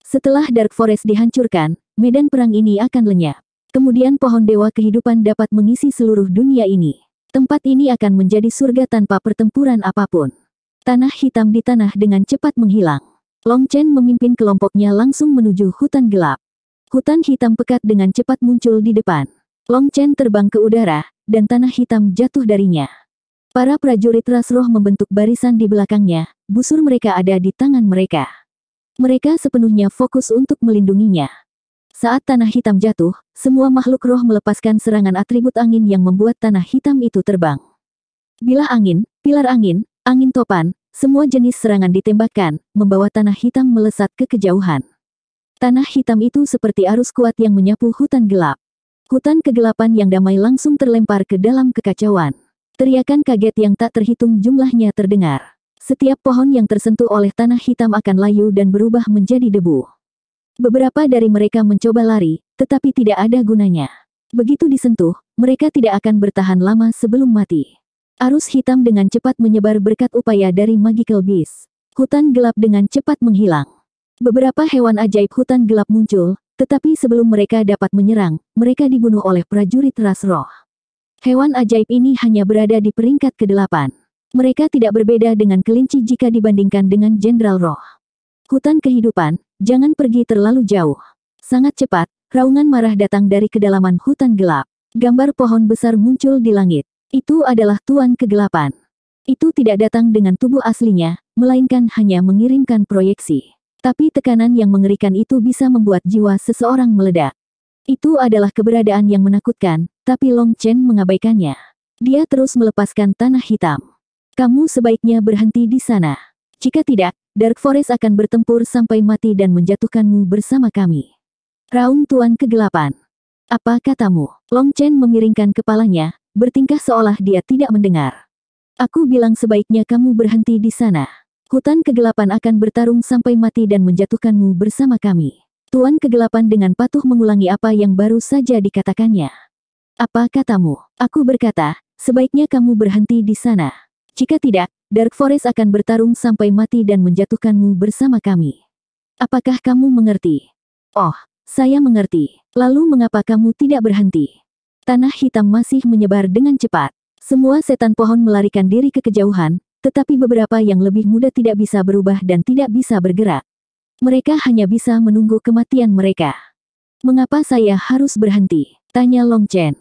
Setelah Dark Forest dihancurkan, medan perang ini akan lenyap. Kemudian pohon dewa kehidupan dapat mengisi seluruh dunia ini. Tempat ini akan menjadi surga tanpa pertempuran apapun. Tanah hitam di tanah dengan cepat menghilang. Long Chen memimpin kelompoknya langsung menuju hutan gelap. Hutan hitam pekat dengan cepat muncul di depan. Long Chen terbang ke udara, dan tanah hitam jatuh darinya. Para prajurit ras roh membentuk barisan di belakangnya, busur mereka ada di tangan mereka. Mereka sepenuhnya fokus untuk melindunginya. Saat tanah hitam jatuh, semua makhluk roh melepaskan serangan atribut angin yang membuat tanah hitam itu terbang. Bila angin, pilar angin, angin topan, semua jenis serangan ditembakkan, membawa tanah hitam melesat ke kejauhan. Tanah hitam itu seperti arus kuat yang menyapu hutan gelap. Hutan kegelapan yang damai langsung terlempar ke dalam kekacauan. Teriakan kaget yang tak terhitung jumlahnya terdengar. Setiap pohon yang tersentuh oleh tanah hitam akan layu dan berubah menjadi debu. Beberapa dari mereka mencoba lari, tetapi tidak ada gunanya. Begitu disentuh, mereka tidak akan bertahan lama sebelum mati. Arus hitam dengan cepat menyebar berkat upaya dari Magical Beast. Hutan gelap dengan cepat menghilang. Beberapa hewan ajaib hutan gelap muncul, tetapi sebelum mereka dapat menyerang, mereka dibunuh oleh prajurit ras roh. Hewan ajaib ini hanya berada di peringkat ke-8. Mereka tidak berbeda dengan kelinci jika dibandingkan dengan jenderal roh. Hutan kehidupan, jangan pergi terlalu jauh. Sangat cepat, raungan marah datang dari kedalaman hutan gelap. Gambar pohon besar muncul di langit. Itu adalah Tuan Kegelapan. Itu tidak datang dengan tubuh aslinya, melainkan hanya mengirimkan proyeksi. Tapi tekanan yang mengerikan itu bisa membuat jiwa seseorang meledak. Itu adalah keberadaan yang menakutkan, tapi Long Chen mengabaikannya. Dia terus melepaskan tanah hitam. Kamu sebaiknya berhenti di sana. Jika tidak, Dark Forest akan bertempur sampai mati dan menjatuhkanmu bersama kami. Raung Tuan Kegelapan. Apa katamu? Long Chen memiringkan kepalanya, bertingkah seolah dia tidak mendengar. Aku bilang sebaiknya kamu berhenti di sana. Hutan kegelapan akan bertarung sampai mati dan menjatuhkanmu bersama kami. Tuan kegelapan dengan patuh mengulangi apa yang baru saja dikatakannya. Apa katamu? Aku berkata, sebaiknya kamu berhenti di sana. Jika tidak, Dark Forest akan bertarung sampai mati dan menjatuhkanmu bersama kami. Apakah kamu mengerti? Oh, saya mengerti. Lalu mengapa kamu tidak berhenti? Tanah hitam masih menyebar dengan cepat. Semua setan pohon melarikan diri ke kejauhan, tetapi beberapa yang lebih muda tidak bisa berubah dan tidak bisa bergerak. Mereka hanya bisa menunggu kematian mereka. Mengapa saya harus berhenti? Tanya Long Chen.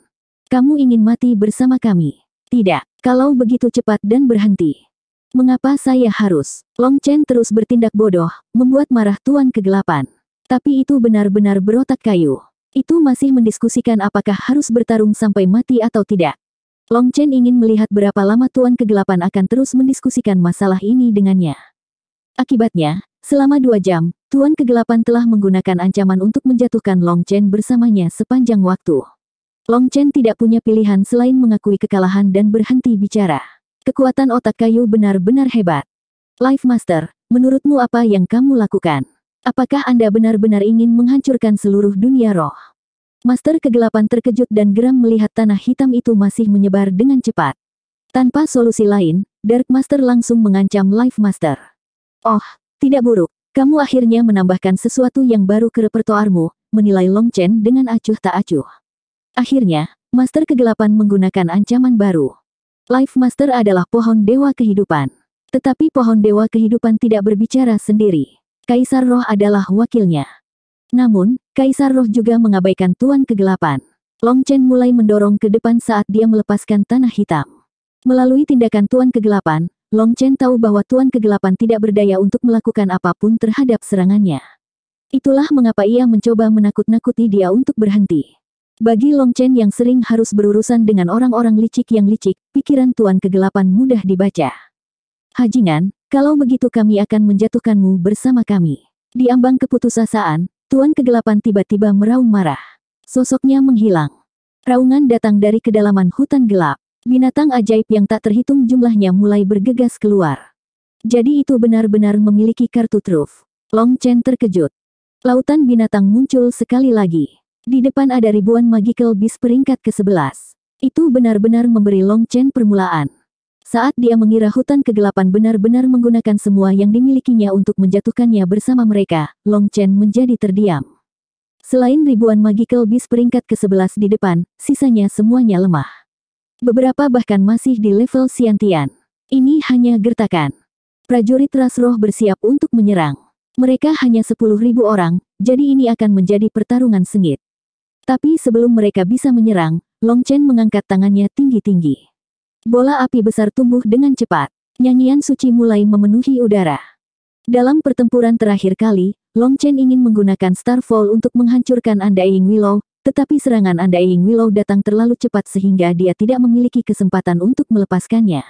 Kamu ingin mati bersama kami? Tidak, kalau begitu cepat dan berhenti. Mengapa saya harus? Long Chen terus bertindak bodoh, membuat marah Tuan Kegelapan. Tapi itu benar-benar berotak kayu. Itu masih mendiskusikan apakah harus bertarung sampai mati atau tidak. Long Chen ingin melihat berapa lama Tuan Kegelapan akan terus mendiskusikan masalah ini dengannya. Akibatnya, selama dua jam, Tuan Kegelapan telah menggunakan ancaman untuk menjatuhkan Long Chen bersamanya sepanjang waktu. Long Chen tidak punya pilihan selain mengakui kekalahan dan berhenti bicara. Kekuatan otak kayu benar-benar hebat. Life Master, menurutmu apa yang kamu lakukan? Apakah Anda benar-benar ingin menghancurkan seluruh dunia roh? Master kegelapan terkejut dan geram melihat tanah hitam itu masih menyebar dengan cepat. Tanpa solusi lain, Dark Master langsung mengancam Life Master. Oh, tidak buruk. Kamu akhirnya menambahkan sesuatu yang baru ke repertoarmu, menilai Long Chen dengan acuh tak acuh. Akhirnya, Master kegelapan menggunakan ancaman baru. Life Master adalah pohon dewa kehidupan. Tetapi pohon dewa kehidupan tidak berbicara sendiri. Kaisar Roh adalah wakilnya. Namun, Kaisar Roh juga mengabaikan Tuan Kegelapan. Long Chen mulai mendorong ke depan saat dia melepaskan tanah hitam. Melalui tindakan Tuan Kegelapan, Long Chen tahu bahwa Tuan Kegelapan tidak berdaya untuk melakukan apapun terhadap serangannya. Itulah mengapa ia mencoba menakut-nakuti dia untuk berhenti. Bagi Long Chen yang sering harus berurusan dengan orang-orang licik yang licik, pikiran Tuan Kegelapan mudah dibaca. Hajingan, kalau begitu kami akan menjatuhkanmu bersama kami. Di ambang keputusasaan, Tuan kegelapan tiba-tiba meraung marah. Sosoknya menghilang. Raungan datang dari kedalaman hutan gelap. Binatang ajaib yang tak terhitung jumlahnya mulai bergegas keluar. Jadi itu benar-benar memiliki kartu truf. Long Chen terkejut. Lautan binatang muncul sekali lagi. Di depan ada ribuan magical beast peringkat ke-11. Itu benar-benar memberi Long Chen permulaan. Saat dia mengira hutan kegelapan benar-benar menggunakan semua yang dimilikinya untuk menjatuhkannya bersama mereka, Long Chen menjadi terdiam. Selain ribuan magical beast peringkat ke-11 di depan, sisanya semuanya lemah. Beberapa bahkan masih di level Siantian. Ini hanya gertakan. Prajurit ras roh bersiap untuk menyerang. Mereka hanya sepuluh ribu orang, jadi ini akan menjadi pertarungan sengit. Tapi sebelum mereka bisa menyerang, Long Chen mengangkat tangannya tinggi-tinggi. Bola api besar tumbuh dengan cepat. Nyanyian suci mulai memenuhi udara. Dalam pertempuran terakhir kali, Long Chen ingin menggunakan Starfall untuk menghancurkan Andaing Willow, tetapi serangan Andaing Willow datang terlalu cepat sehingga dia tidak memiliki kesempatan untuk melepaskannya.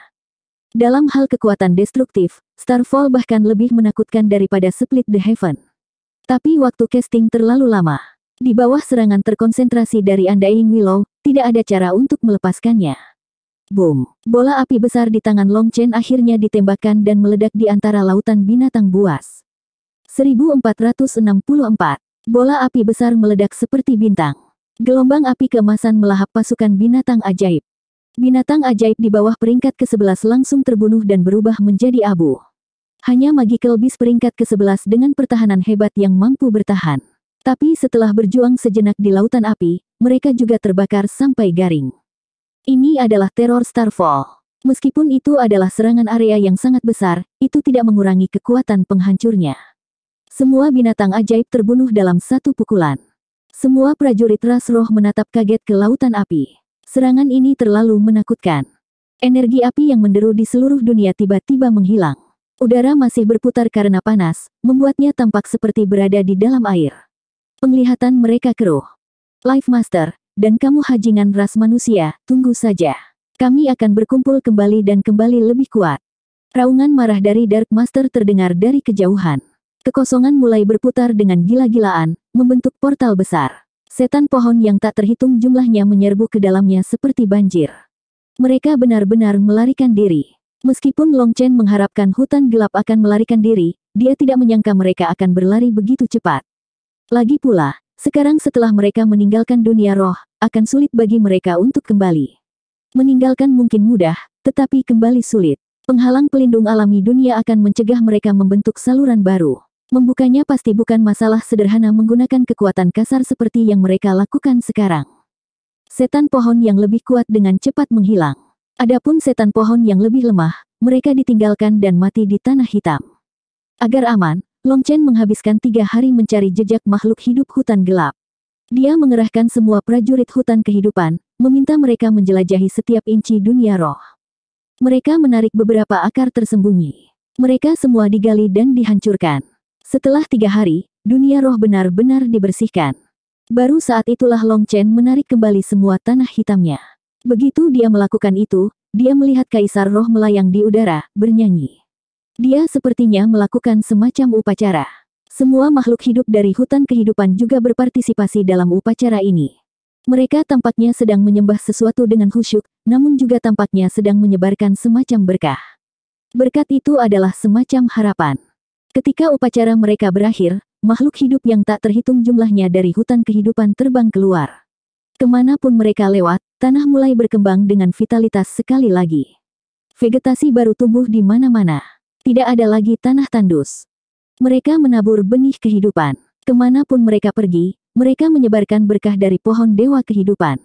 Dalam hal kekuatan destruktif, Starfall bahkan lebih menakutkan daripada Split the Heaven. Tapi waktu casting terlalu lama. Di bawah serangan terkonsentrasi dari Andaing Willow, tidak ada cara untuk melepaskannya. Boom! Bola api besar di tangan Long Chen akhirnya ditembakkan dan meledak di antara lautan binatang buas. 1464. Bola api besar meledak seperti bintang. Gelombang api kemasan melahap pasukan binatang ajaib. Binatang ajaib di bawah peringkat ke-11 langsung terbunuh dan berubah menjadi abu. Hanya Magical Beast peringkat ke-11 dengan pertahanan hebat yang mampu bertahan. Tapi setelah berjuang sejenak di lautan api, mereka juga terbakar sampai garing. Ini adalah teror Starfall. Meskipun itu adalah serangan area yang sangat besar, itu tidak mengurangi kekuatan penghancurnya. Semua binatang ajaib terbunuh dalam satu pukulan. Semua prajurit ras roh menatap kaget ke lautan api. Serangan ini terlalu menakutkan. Energi api yang menderu di seluruh dunia tiba-tiba menghilang. Udara masih berputar karena panas, membuatnya tampak seperti berada di dalam air. Penglihatan mereka keruh. Life Master, dan kamu hajingan ras manusia, tunggu saja. Kami akan berkumpul kembali dan kembali lebih kuat. Raungan marah dari Dark Master terdengar dari kejauhan. Kekosongan mulai berputar dengan gila-gilaan, membentuk portal besar. Setan pohon yang tak terhitung jumlahnya menyerbu ke dalamnya seperti banjir. Mereka benar-benar melarikan diri. Meskipun Long Chen mengharapkan hutan gelap akan melarikan diri, dia tidak menyangka mereka akan berlari begitu cepat. Lagi pula, sekarang setelah mereka meninggalkan dunia roh, akan sulit bagi mereka untuk kembali. Meninggalkan mungkin mudah, tetapi kembali sulit. Penghalang pelindung alami dunia akan mencegah mereka membentuk saluran baru. Membukanya pasti bukan masalah sederhana menggunakan kekuatan kasar seperti yang mereka lakukan sekarang. Setan pohon yang lebih kuat dengan cepat menghilang. Adapun setan pohon yang lebih lemah, mereka ditinggalkan dan mati di tanah hitam. Agar aman, Long Chen menghabiskan tiga hari mencari jejak makhluk hidup hutan gelap. Dia mengerahkan semua prajurit hutan kehidupan, meminta mereka menjelajahi setiap inci dunia roh. Mereka menarik beberapa akar tersembunyi. Mereka semua digali dan dihancurkan. Setelah tiga hari, dunia roh benar-benar dibersihkan. Baru saat itulah Long Chen menarik kembali semua tanah hitamnya. Begitu dia melakukan itu, dia melihat kaisar roh melayang di udara, bernyanyi. Dia sepertinya melakukan semacam upacara. Semua makhluk hidup dari hutan kehidupan juga berpartisipasi dalam upacara ini. Mereka tampaknya sedang menyembah sesuatu dengan khusyuk, namun juga tampaknya sedang menyebarkan semacam berkah. Berkat itu adalah semacam harapan. Ketika upacara mereka berakhir, makhluk hidup yang tak terhitung jumlahnya dari hutan kehidupan terbang keluar. Kemanapun mereka lewat, tanah mulai berkembang dengan vitalitas sekali lagi. Vegetasi baru tumbuh di mana-mana. Tidak ada lagi tanah tandus. Mereka menabur benih kehidupan. Kemanapun mereka pergi, mereka menyebarkan berkah dari pohon dewa kehidupan.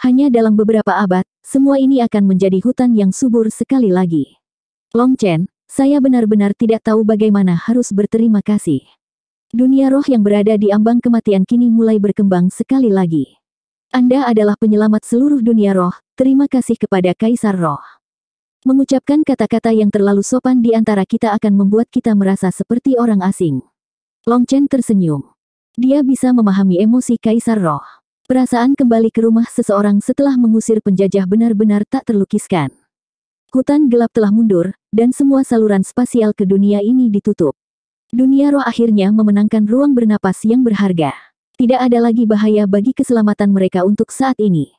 Hanya dalam beberapa abad, semua ini akan menjadi hutan yang subur sekali lagi. Long Chen, saya benar-benar tidak tahu bagaimana harus berterima kasih. Dunia roh yang berada di ambang kematian kini mulai berkembang sekali lagi. Anda adalah penyelamat seluruh dunia roh, terima kasih kepada Kaisar Roh. Mengucapkan kata-kata yang terlalu sopan di antara kita akan membuat kita merasa seperti orang asing. Long Chen tersenyum. Dia bisa memahami emosi Kaisar Roh. Perasaan kembali ke rumah seseorang setelah mengusir penjajah benar-benar tak terlukiskan. Hutan gelap telah mundur, dan semua saluran spasial ke dunia ini ditutup. Dunia roh akhirnya memenangkan ruang bernapas yang berharga. Tidak ada lagi bahaya bagi keselamatan mereka untuk saat ini.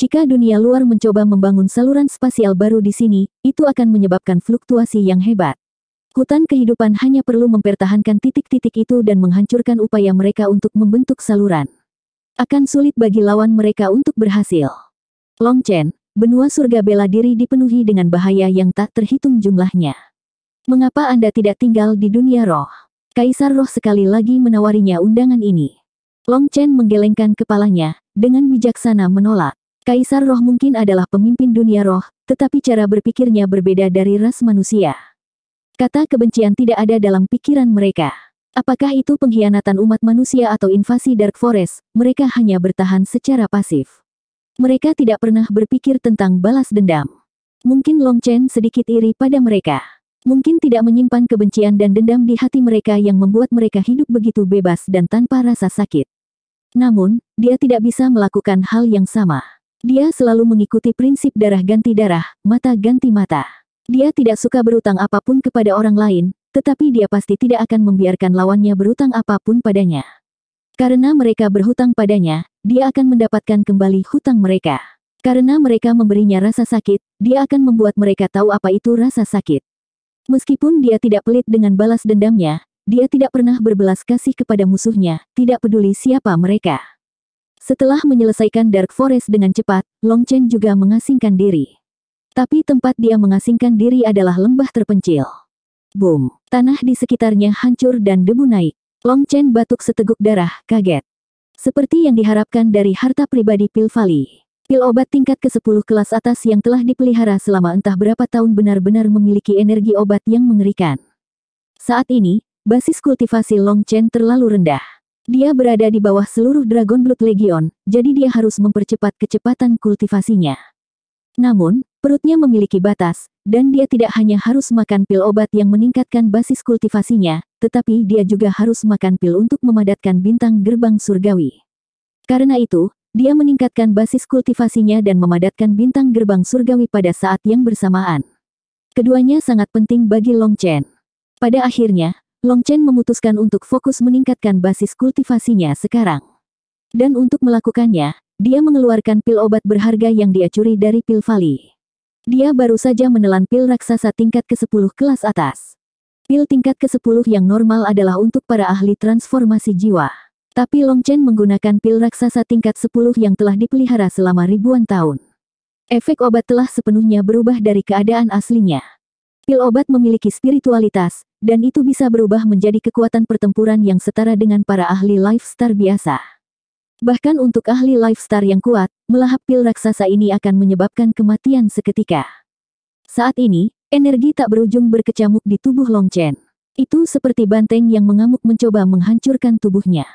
Jika dunia luar mencoba membangun saluran spasial baru di sini, itu akan menyebabkan fluktuasi yang hebat. Hutan kehidupan hanya perlu mempertahankan titik-titik itu dan menghancurkan upaya mereka untuk membentuk saluran. Akan sulit bagi lawan mereka untuk berhasil. Long Chen, benua surga bela diri dipenuhi dengan bahaya yang tak terhitung jumlahnya. Mengapa Anda tidak tinggal di dunia roh? Kaisar roh sekali lagi menawarinya undangan ini. Long Chen menggelengkan kepalanya, dengan bijaksana menolak. Kaisar roh mungkin adalah pemimpin dunia roh, tetapi cara berpikirnya berbeda dari ras manusia. Kata kebencian tidak ada dalam pikiran mereka. Apakah itu pengkhianatan umat manusia atau invasi Dark Forest, mereka hanya bertahan secara pasif. Mereka tidak pernah berpikir tentang balas dendam. Mungkin Long Chen sedikit iri pada mereka. Mungkin tidak menyimpan kebencian dan dendam di hati mereka yang membuat mereka hidup begitu bebas dan tanpa rasa sakit. Namun, dia tidak bisa melakukan hal yang sama. Dia selalu mengikuti prinsip darah ganti darah, mata ganti mata. Dia tidak suka berutang apapun kepada orang lain, tetapi dia pasti tidak akan membiarkan lawannya berutang apapun padanya. Karena mereka berhutang padanya, dia akan mendapatkan kembali hutang mereka. Karena mereka memberinya rasa sakit, dia akan membuat mereka tahu apa itu rasa sakit. Meskipun dia tidak pelit dengan balas dendamnya, dia tidak pernah berbelas kasih kepada musuhnya, tidak peduli siapa mereka. Setelah menyelesaikan Dark Forest dengan cepat, Long Chen juga mengasingkan diri. Tapi tempat dia mengasingkan diri adalah lembah terpencil. Boom! Tanah di sekitarnya hancur dan debu naik. Long Chen batuk seteguk darah, kaget. Seperti yang diharapkan dari harta pribadi Pil Valley. Pil obat tingkat ke-10 kelas atas yang telah dipelihara selama entah berapa tahun benar-benar memiliki energi obat yang mengerikan. Saat ini, basis kultivasi Long Chen terlalu rendah. Dia berada di bawah seluruh Dragon Blood Legion, jadi dia harus mempercepat kecepatan kultivasinya. Namun, perutnya memiliki batas, dan dia tidak hanya harus makan pil obat yang meningkatkan basis kultivasinya, tetapi dia juga harus makan pil untuk memadatkan bintang gerbang surgawi. Karena itu, dia meningkatkan basis kultivasinya dan memadatkan bintang gerbang surgawi pada saat yang bersamaan. Keduanya sangat penting bagi Long Chen. Pada akhirnya, Long Chen memutuskan untuk fokus meningkatkan basis kultivasinya sekarang. Dan untuk melakukannya, dia mengeluarkan pil obat berharga yang dia curi dari pil Vali. Dia baru saja menelan pil raksasa tingkat ke-10 kelas atas. Pil tingkat ke-10 yang normal adalah untuk para ahli transformasi jiwa. Tapi Long Chen menggunakan pil raksasa tingkat 10 yang telah dipelihara selama ribuan tahun. Efek obat telah sepenuhnya berubah dari keadaan aslinya. Pil obat memiliki spiritualitas, dan itu bisa berubah menjadi kekuatan pertempuran yang setara dengan para ahli lifestar biasa. Bahkan untuk ahli lifestar yang kuat, melahap pil raksasa ini akan menyebabkan kematian seketika. Saat ini, energi tak berujung berkecamuk di tubuh Long Chen. Itu seperti banteng yang mengamuk mencoba menghancurkan tubuhnya.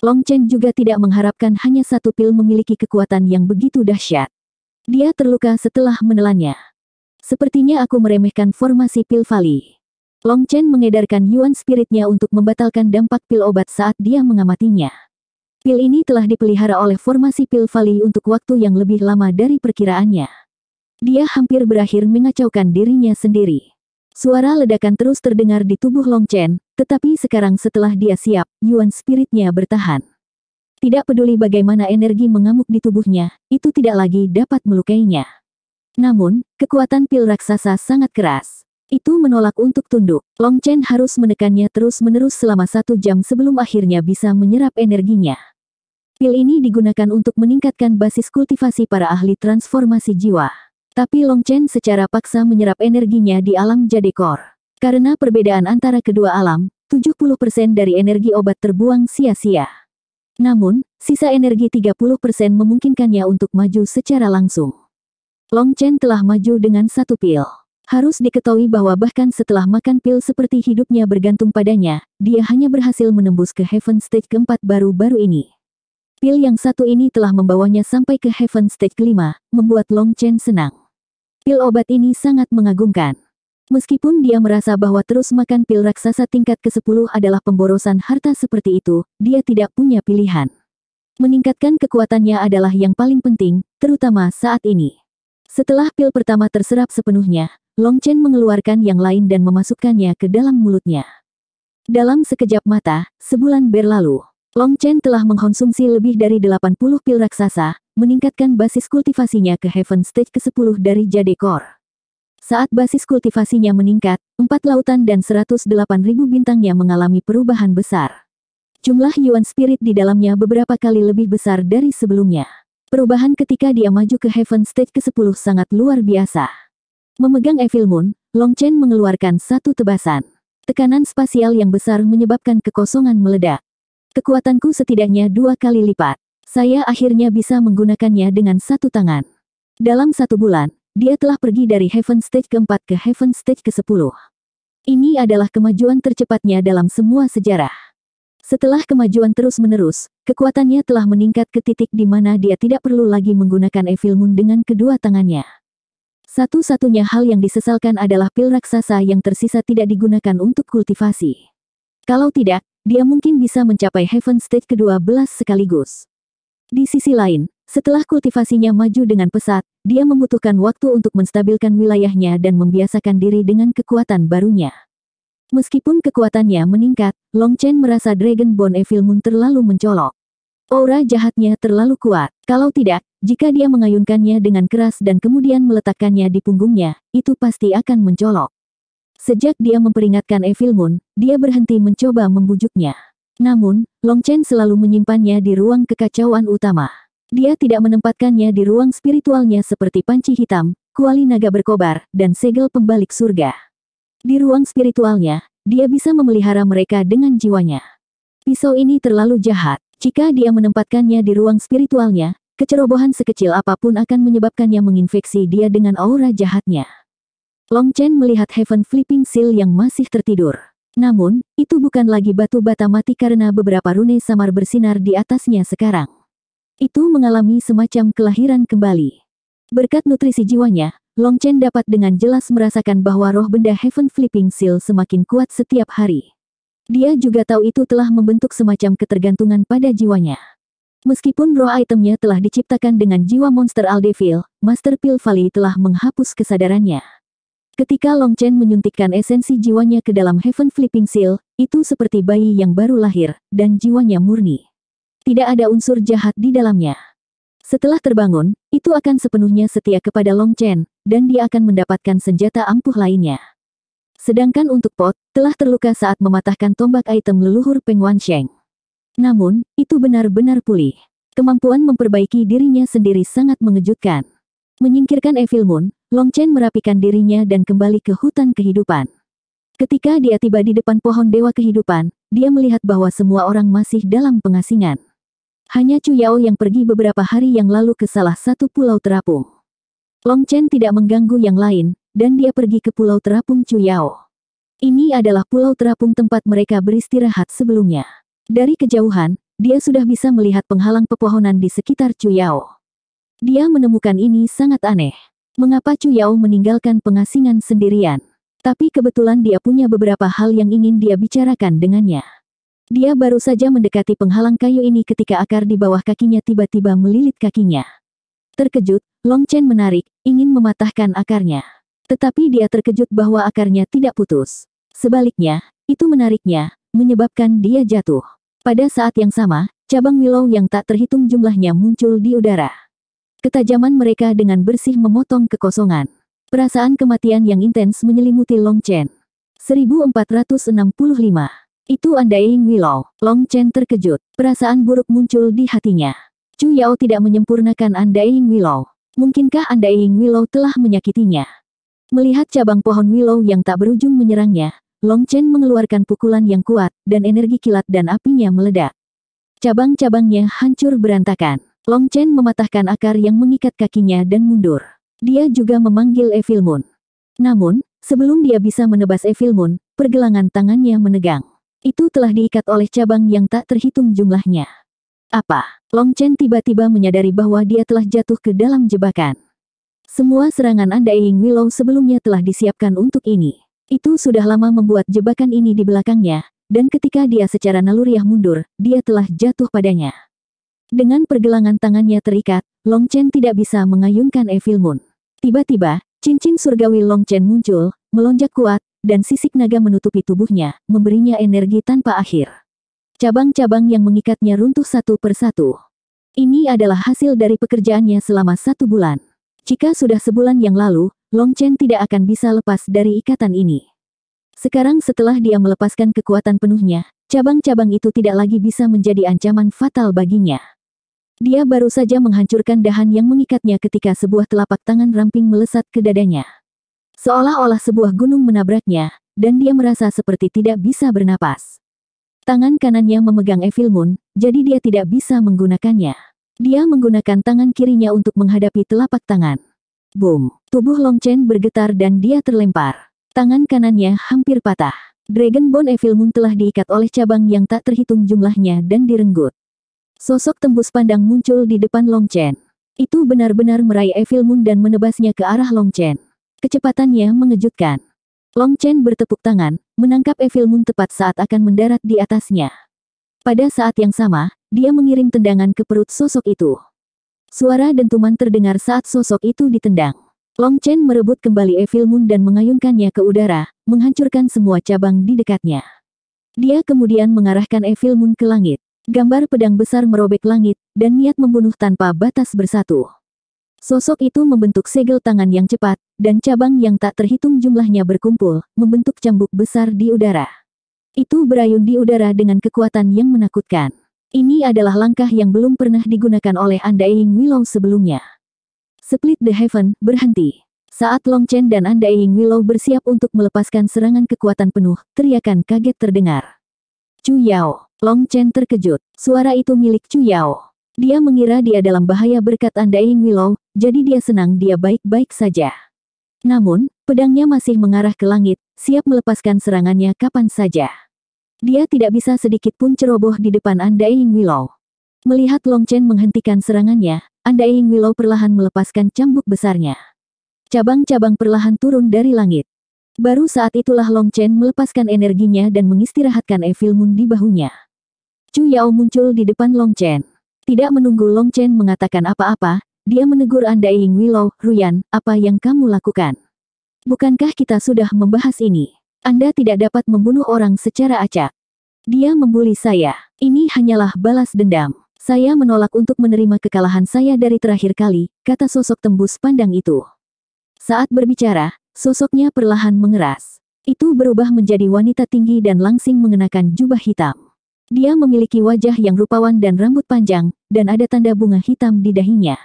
Long Chen juga tidak mengharapkan hanya satu pil memiliki kekuatan yang begitu dahsyat. Dia terluka setelah menelannya. Sepertinya aku meremehkan formasi pil Vali. Long Chen mengedarkan Yuan Spiritnya untuk membatalkan dampak pil obat saat dia mengamatinya. Pil ini telah dipelihara oleh formasi pil Valley untuk waktu yang lebih lama dari perkiraannya. Dia hampir berakhir mengacaukan dirinya sendiri. Suara ledakan terus terdengar di tubuh Long Chen, tetapi sekarang setelah dia siap, Yuan Spiritnya bertahan. Tidak peduli bagaimana energi mengamuk di tubuhnya, itu tidak lagi dapat melukainya. Namun, kekuatan pil raksasa sangat keras itu menolak untuk tunduk. Long Chen harus menekannya terus-menerus selama satu jam sebelum akhirnya bisa menyerap energinya. Pil ini digunakan untuk meningkatkan basis kultivasi para ahli transformasi jiwa. Tapi Long Chen secara paksa menyerap energinya di alam jadekor. Karena perbedaan antara kedua alam, 70% dari energi obat terbuang sia-sia. Namun, sisa energi 30% memungkinkannya untuk maju secara langsung. Long Chen telah maju dengan satu pil. Harus diketahui bahwa bahkan setelah makan pil seperti hidupnya bergantung padanya, dia hanya berhasil menembus ke Heaven Stage keempat baru-baru ini. Pil yang satu ini telah membawanya sampai ke Heaven Stage kelima, membuat Long Chen senang. Pil obat ini sangat mengagumkan. Meskipun dia merasa bahwa terus makan pil raksasa tingkat ke-10 adalah pemborosan harta seperti itu, dia tidak punya pilihan. Meningkatkan kekuatannya adalah yang paling penting, terutama saat ini. Setelah pil pertama terserap sepenuhnya, Long Chen mengeluarkan yang lain dan memasukkannya ke dalam mulutnya. Dalam sekejap mata, sebulan berlalu. Long Chen telah mengkonsumsi lebih dari 80 pil raksasa, meningkatkan basis kultivasinya ke Heaven Stage ke-10 dari Jade Core. Saat basis kultivasinya meningkat, empat lautan dan 108.000 bintangnya mengalami perubahan besar. Jumlah Yuan Spirit di dalamnya beberapa kali lebih besar dari sebelumnya. Perubahan ketika dia maju ke Heaven Stage ke-10 sangat luar biasa. Memegang Evil Moon, Long Chen mengeluarkan satu tebasan. Tekanan spasial yang besar menyebabkan kekosongan meledak. Kekuatanku setidaknya dua kali lipat. Saya akhirnya bisa menggunakannya dengan satu tangan. Dalam satu bulan, dia telah pergi dari Heaven Stage keempat ke Heaven Stage ke-10. Ini adalah kemajuan tercepatnya dalam semua sejarah. Setelah kemajuan terus-menerus, kekuatannya telah meningkat ke titik di mana dia tidak perlu lagi menggunakan Evil Moon dengan kedua tangannya. Satu-satunya hal yang disesalkan adalah pil raksasa yang tersisa tidak digunakan untuk kultivasi. Kalau tidak, dia mungkin bisa mencapai Heaven State ke-12 sekaligus. Di sisi lain, setelah kultivasinya maju dengan pesat, dia membutuhkan waktu untuk menstabilkan wilayahnya dan membiasakan diri dengan kekuatan barunya. Meskipun kekuatannya meningkat, Long Chen merasa Dragon Bone Evil Moon terlalu mencolok. Aura jahatnya terlalu kuat. Kalau tidak, jika dia mengayunkannya dengan keras dan kemudian meletakkannya di punggungnya, itu pasti akan mencolok. Sejak dia memperingatkan Evil Moon, dia berhenti mencoba membujuknya. Namun, Long Chen selalu menyimpannya di ruang kekacauan utama. Dia tidak menempatkannya di ruang spiritualnya seperti panci hitam, kuali naga berkobar, dan segel pembalik surga. Di ruang spiritualnya, dia bisa memelihara mereka dengan jiwanya. Pisau ini terlalu jahat. Jika dia menempatkannya di ruang spiritualnya, kecerobohan sekecil apapun akan menyebabkannya menginfeksi dia dengan aura jahatnya. Long Chen melihat Heaven Flipping Seal yang masih tertidur. Namun, itu bukan lagi batu bata mati karena beberapa rune samar bersinar di atasnya sekarang. Itu mengalami semacam kelahiran kembali. Berkat nutrisi jiwanya, Long Chen dapat dengan jelas merasakan bahwa roh benda Heaven Flipping Seal semakin kuat setiap hari. Dia juga tahu itu telah membentuk semacam ketergantungan pada jiwanya. Meskipun roh itemnya telah diciptakan dengan jiwa monster Aldevil, Master Pil Valley telah menghapus kesadarannya. Ketika Long Chen menyuntikkan esensi jiwanya ke dalam Heaven Flipping Seal, itu seperti bayi yang baru lahir, dan jiwanya murni. Tidak ada unsur jahat di dalamnya. Setelah terbangun, itu akan sepenuhnya setia kepada Long Chen, dan dia akan mendapatkan senjata ampuh lainnya. Sedangkan untuk Pot, telah terluka saat mematahkan tombak item leluhur Peng Sheng. Namun, itu benar-benar pulih. Kemampuan memperbaiki dirinya sendiri sangat mengejutkan. Menyingkirkan Evil Moon, Long Chen merapikan dirinya dan kembali ke hutan kehidupan. Ketika dia tiba di depan pohon dewa kehidupan, dia melihat bahwa semua orang masih dalam pengasingan. Hanya Chu Yao yang pergi beberapa hari yang lalu ke salah satu pulau terapung. Long Chen tidak mengganggu yang lain, dan dia pergi ke Pulau Terapung Cuyao. Ini adalah pulau terapung tempat mereka beristirahat sebelumnya. Dari kejauhan, dia sudah bisa melihat penghalang pepohonan di sekitar Cuyao. Dia menemukan ini sangat aneh. Mengapa Cuyao meninggalkan pengasingan sendirian? Tapi kebetulan dia punya beberapa hal yang ingin dia bicarakan dengannya. Dia baru saja mendekati penghalang kayu ini ketika akar di bawah kakinya tiba-tiba melilit kakinya. Terkejut, Long Chen menarik, ingin mematahkan akarnya. Tetapi dia terkejut bahwa akarnya tidak putus. Sebaliknya, itu menariknya, menyebabkan dia jatuh. Pada saat yang sama, cabang willow yang tak terhitung jumlahnya muncul di udara. Ketajaman mereka dengan bersih memotong kekosongan. Perasaan kematian yang intens menyelimuti Long Chen. 1465. Itu Andaying Willow. Long Chen terkejut. Perasaan buruk muncul di hatinya. Chu Yao tidak menyempurnakan Andaying Willow. Mungkinkah Andaying Willow telah menyakitinya? Melihat cabang pohon willow yang tak berujung menyerangnya, Long Chen mengeluarkan pukulan yang kuat, dan energi kilat dan apinya meledak. Cabang-cabangnya hancur berantakan. Long Chen mematahkan akar yang mengikat kakinya dan mundur. Dia juga memanggil Evil Moon. Namun, sebelum dia bisa menebas Evil Moon, pergelangan tangannya menegang. Itu telah diikat oleh cabang yang tak terhitung jumlahnya. Apa? Long Chen tiba-tiba menyadari bahwa dia telah jatuh ke dalam jebakan. Semua serangan Anda, Ying Willow sebelumnya telah disiapkan untuk ini. Itu sudah lama membuat jebakan ini di belakangnya, dan ketika dia secara naluriah mundur, dia telah jatuh padanya. Dengan pergelangan tangannya terikat, Long Chen tidak bisa mengayunkan Evil Moon. Tiba-tiba, cincin surgawi Long Chen muncul, melonjak kuat, dan sisik naga menutupi tubuhnya, memberinya energi tanpa akhir. Cabang-cabang yang mengikatnya runtuh satu persatu. Ini adalah hasil dari pekerjaannya selama satu bulan. Jika sudah sebulan yang lalu, Long Chen tidak akan bisa lepas dari ikatan ini. Sekarang setelah dia melepaskan kekuatan penuhnya, cabang-cabang itu tidak lagi bisa menjadi ancaman fatal baginya. Dia baru saja menghancurkan dahan yang mengikatnya ketika sebuah telapak tangan ramping melesat ke dadanya. Seolah-olah sebuah gunung menabraknya, dan dia merasa seperti tidak bisa bernapas. Tangan kanannya memegang Evil Moon, jadi dia tidak bisa menggunakannya. Dia menggunakan tangan kirinya untuk menghadapi telapak tangan. Boom! Tubuh Long Chen bergetar dan dia terlempar. Tangan kanannya hampir patah. Dragon Bone Evil Moon telah diikat oleh cabang yang tak terhitung jumlahnya dan direnggut. Sosok tembus pandang muncul di depan Long Chen. Itu benar-benar meraih Evil Moon dan menebasnya ke arah Long Chen. Kecepatannya mengejutkan. Long Chen bertepuk tangan, menangkap Evil Moon tepat saat akan mendarat di atasnya. Pada saat yang sama, dia mengirim tendangan ke perut sosok itu. Suara dentuman terdengar saat sosok itu ditendang. Long Chen merebut kembali Evil Moon dan mengayunkannya ke udara, menghancurkan semua cabang di dekatnya. Dia kemudian mengarahkan Evil Moon ke langit. Gambar pedang besar merobek langit, dan niat membunuh tanpa batas bersatu. Sosok itu membentuk segel tangan yang cepat, dan cabang yang tak terhitung jumlahnya berkumpul, membentuk cambuk besar di udara. Itu berayun di udara dengan kekuatan yang menakutkan. Ini adalah langkah yang belum pernah digunakan oleh Anda Willow sebelumnya. Split the Heaven, berhenti. Saat Long Chen dan Anda Willow bersiap untuk melepaskan serangan kekuatan penuh, teriakan kaget terdengar. Chu Yao, Long Chen terkejut. Suara itu milik Chu Yao. Dia mengira dia dalam bahaya berkat Anda Willow, jadi dia senang dia baik-baik saja. Namun, pedangnya masih mengarah ke langit, siap melepaskan serangannya kapan saja. Dia tidak bisa sedikit pun ceroboh di depan Ying Willow. Melihat Long Chen menghentikan serangannya, Ying Willow perlahan melepaskan cambuk besarnya. Cabang-cabang perlahan turun dari langit. Baru saat itulah Long Chen melepaskan energinya dan mengistirahatkan Evil Moon di bahunya. Chu Yao muncul di depan Long Chen. Tidak menunggu Long Chen mengatakan apa-apa, dia menegur Ying Willow, Ruyan, apa yang kamu lakukan? Bukankah kita sudah membahas ini? Anda tidak dapat membunuh orang secara acak. Dia membuli saya. Ini hanyalah balas dendam. Saya menolak untuk menerima kekalahan saya dari terakhir kali, kata sosok tembus pandang itu. Saat berbicara, sosoknya perlahan mengeras. Itu berubah menjadi wanita tinggi dan langsing mengenakan jubah hitam. Dia memiliki wajah yang rupawan dan rambut panjang, dan ada tanda bunga hitam di dahinya.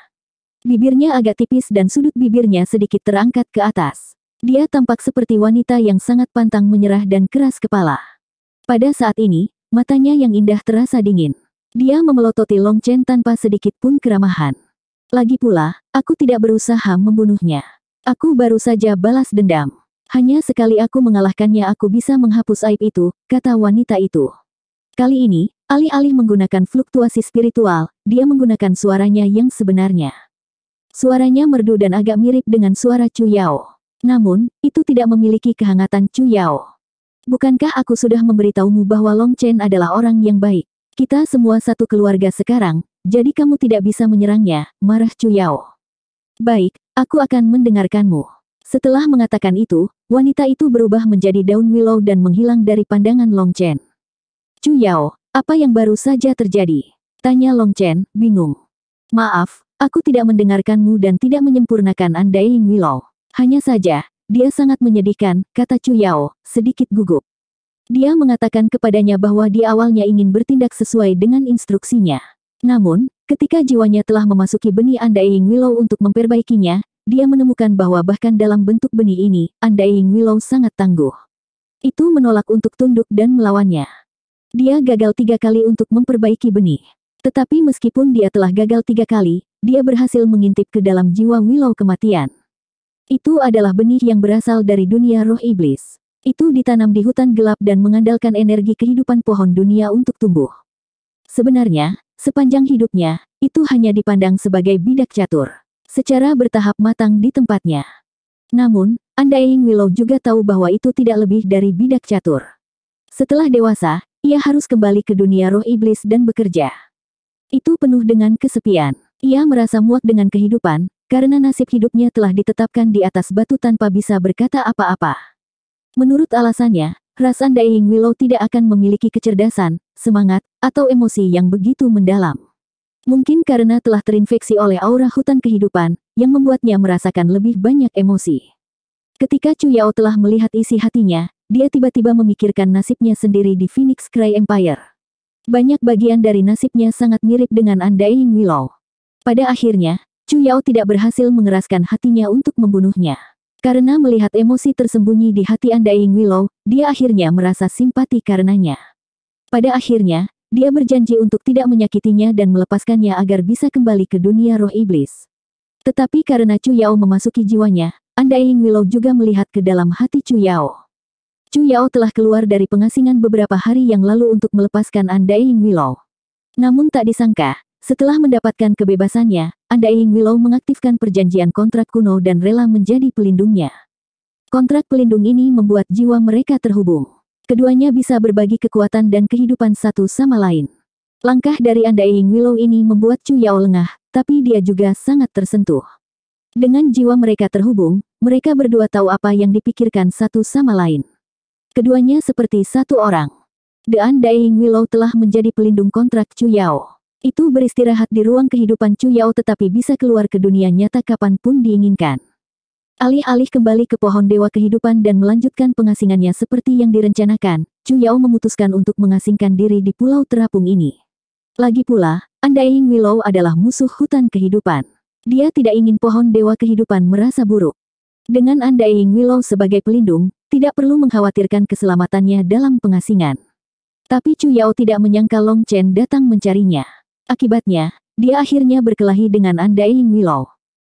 Bibirnya agak tipis dan sudut bibirnya sedikit terangkat ke atas. Dia tampak seperti wanita yang sangat pantang menyerah dan keras kepala. Pada saat ini, matanya yang indah terasa dingin. Dia memelototi Long Chen tanpa sedikit pun keramahan. Lagi pula, aku tidak berusaha membunuhnya. Aku baru saja balas dendam. Hanya sekali aku mengalahkannya aku bisa menghapus aib itu, kata wanita itu. Kali ini, alih-alih menggunakan fluktuasi spiritual, dia menggunakan suaranya yang sebenarnya. Suaranya merdu dan agak mirip dengan suara Chu Yao. Namun, itu tidak memiliki kehangatan Chu Yao. Bukankah aku sudah memberitahumu bahwa Long Chen adalah orang yang baik? Kita semua satu keluarga sekarang, jadi kamu tidak bisa menyerangnya, marah Chu Yao. Baik, aku akan mendengarkanmu. Setelah mengatakan itu, wanita itu berubah menjadi daun willow dan menghilang dari pandangan Long Chen. Chu Yao, apa yang baru saja terjadi? Tanya Long Chen, bingung. Maaf, aku tidak mendengarkanmu dan tidak menyempurnakan Ying Willow. Hanya saja, dia sangat menyedihkan, kata Chu Yao, sedikit gugup. Dia mengatakan kepadanya bahwa di awalnya ingin bertindak sesuai dengan instruksinya. Namun, ketika jiwanya telah memasuki benih Andaing Willow untuk memperbaikinya, dia menemukan bahwa bahkan dalam bentuk benih ini, Andaing Willow sangat tangguh. Itu menolak untuk tunduk dan melawannya. Dia gagal tiga kali untuk memperbaiki benih. Tetapi meskipun dia telah gagal tiga kali, dia berhasil mengintip ke dalam jiwa Willow kematian. Itu adalah benih yang berasal dari dunia roh iblis. Itu ditanam di hutan gelap dan mengandalkan energi kehidupan pohon dunia untuk tumbuh. Sebenarnya, sepanjang hidupnya, itu hanya dipandang sebagai bidak catur. Secara bertahap matang di tempatnya. Namun, Andaying Willow juga tahu bahwa itu tidak lebih dari bidak catur. Setelah dewasa, ia harus kembali ke dunia roh iblis dan bekerja. Itu penuh dengan kesepian. Ia merasa muak dengan kehidupan, karena nasib hidupnya telah ditetapkan di atas batu tanpa bisa berkata apa-apa. Menurut alasannya, Rasan Andaying Willow tidak akan memiliki kecerdasan, semangat, atau emosi yang begitu mendalam. Mungkin karena telah terinfeksi oleh aura hutan kehidupan, yang membuatnya merasakan lebih banyak emosi. Ketika Chu Yao telah melihat isi hatinya, dia tiba-tiba memikirkan nasibnya sendiri di Phoenix Cry Empire. Banyak bagian dari nasibnya sangat mirip dengan Andaying Willow. Pada akhirnya, Chu Yao tidak berhasil mengeraskan hatinya untuk membunuhnya. Karena melihat emosi tersembunyi di hati Andaing Willow, dia akhirnya merasa simpati karenanya. Pada akhirnya, dia berjanji untuk tidak menyakitinya dan melepaskannya agar bisa kembali ke dunia roh iblis. Tetapi karena Chu Yao memasuki jiwanya, Andaing Willow juga melihat ke dalam hati Chu Yao. Chu Yao telah keluar dari pengasingan beberapa hari yang lalu untuk melepaskan Andaing Willow. Namun tak disangka, setelah mendapatkan kebebasannya, Andaing Willow mengaktifkan perjanjian kontrak kuno dan rela menjadi pelindungnya. Kontrak pelindung ini membuat jiwa mereka terhubung. Keduanya bisa berbagi kekuatan dan kehidupan satu sama lain. Langkah dari Andaing Willow ini membuat Chu Yao lengah, tapi dia juga sangat tersentuh. Dengan jiwa mereka terhubung, mereka berdua tahu apa yang dipikirkan satu sama lain. Keduanya seperti satu orang. The Andaing Willow telah menjadi pelindung kontrak Chu Yao itu beristirahat di ruang kehidupan Chu Yao tetapi bisa keluar ke dunia nyata kapanpun diinginkan. Alih-alih kembali ke pohon dewa kehidupan dan melanjutkan pengasingannya seperti yang direncanakan, Chu Yao memutuskan untuk mengasingkan diri di pulau terapung ini. Lagi pula, Andaing Willow adalah musuh hutan kehidupan. Dia tidak ingin pohon dewa kehidupan merasa buruk. Dengan Andaing Willow sebagai pelindung, tidak perlu mengkhawatirkan keselamatannya dalam pengasingan. Tapi Chu Yao tidak menyangka Long Chen datang mencarinya. Akibatnya, dia akhirnya berkelahi dengan Ying Willow.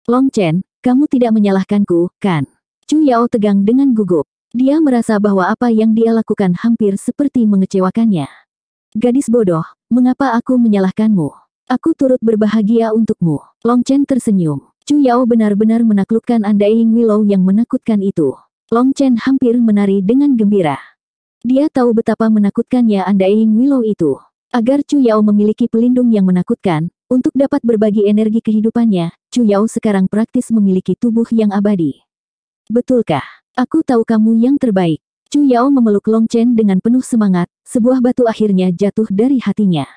Long Chen, kamu tidak menyalahkanku, kan? Chu Yao tegang dengan gugup. Dia merasa bahwa apa yang dia lakukan hampir seperti mengecewakannya. Gadis bodoh, mengapa aku menyalahkanmu? Aku turut berbahagia untukmu. Long Chen tersenyum. Chu Yao benar-benar menaklukkan Ying Willow yang menakutkan itu. Long Chen hampir menari dengan gembira. Dia tahu betapa menakutkannya Ying Willow itu. Agar Chu Yao memiliki pelindung yang menakutkan, untuk dapat berbagi energi kehidupannya, Chu Yao sekarang praktis memiliki tubuh yang abadi. Betulkah? Aku tahu kamu yang terbaik. Chu Yao memeluk Long Chen dengan penuh semangat, sebuah batu akhirnya jatuh dari hatinya.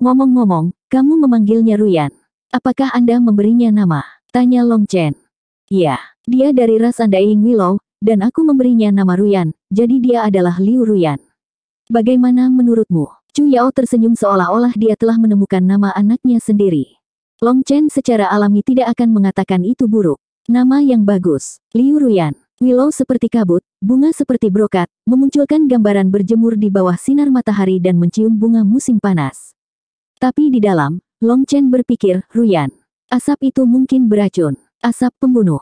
Ngomong-ngomong, kamu memanggilnya Ruyan. Apakah Anda memberinya nama? Tanya Long Chen. Ya, dia dari ras Anda Ying Willow, dan aku memberinya nama Ruyan, jadi dia adalah Liu Ruyan. Bagaimana menurutmu? Chu Yao tersenyum seolah-olah dia telah menemukan nama anaknya sendiri. Long Chen secara alami tidak akan mengatakan itu buruk. Nama yang bagus, Liu Ruyan. Willow seperti kabut, bunga seperti brokat, memunculkan gambaran berjemur di bawah sinar matahari dan mencium bunga musim panas. Tapi di dalam, Long Chen berpikir, Ruyan, asap itu mungkin beracun, asap pembunuh.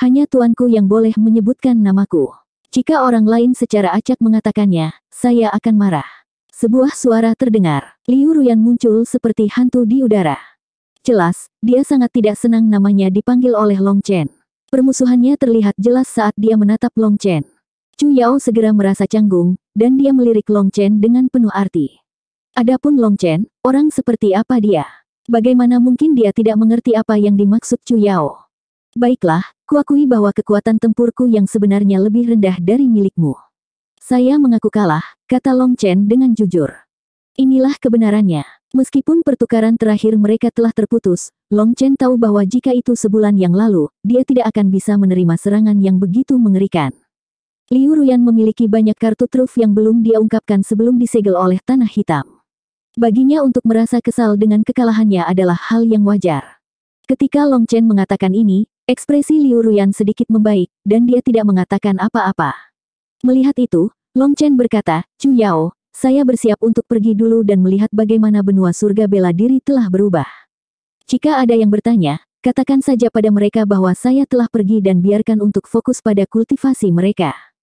Hanya tuanku yang boleh menyebutkan namaku. Jika orang lain secara acak mengatakannya, saya akan marah. Sebuah suara terdengar. Liu Ruyan muncul seperti hantu di udara. Jelas, dia sangat tidak senang namanya dipanggil oleh Long Chen. Permusuhannya terlihat jelas saat dia menatap Long Chen. Chu Yao segera merasa canggung, dan dia melirik Long Chen dengan penuh arti. Adapun Long Chen, orang seperti apa dia? Bagaimana mungkin dia tidak mengerti apa yang dimaksud Chu Yao? Baiklah, kuakui bahwa kekuatan tempurku yang sebenarnya lebih rendah dari milikmu. Saya mengaku kalah, kata Long Chen dengan jujur. Inilah kebenarannya. Meskipun pertukaran terakhir mereka telah terputus, Long Chen tahu bahwa jika itu sebulan yang lalu, dia tidak akan bisa menerima serangan yang begitu mengerikan. Liu Ruyan memiliki banyak kartu truf yang belum dia ungkapkan sebelum disegel oleh Tanah Hitam. Baginya untuk merasa kesal dengan kekalahannya adalah hal yang wajar. Ketika Long Chen mengatakan ini, ekspresi Liu Ruyan sedikit membaik, dan dia tidak mengatakan apa-apa. Melihat itu, Long Chen berkata, Chu Yao, saya bersiap untuk pergi dulu dan melihat bagaimana benua surga bela diri telah berubah. Jika ada yang bertanya, katakan saja pada mereka bahwa saya telah pergi dan biarkan untuk fokus pada kultivasi mereka.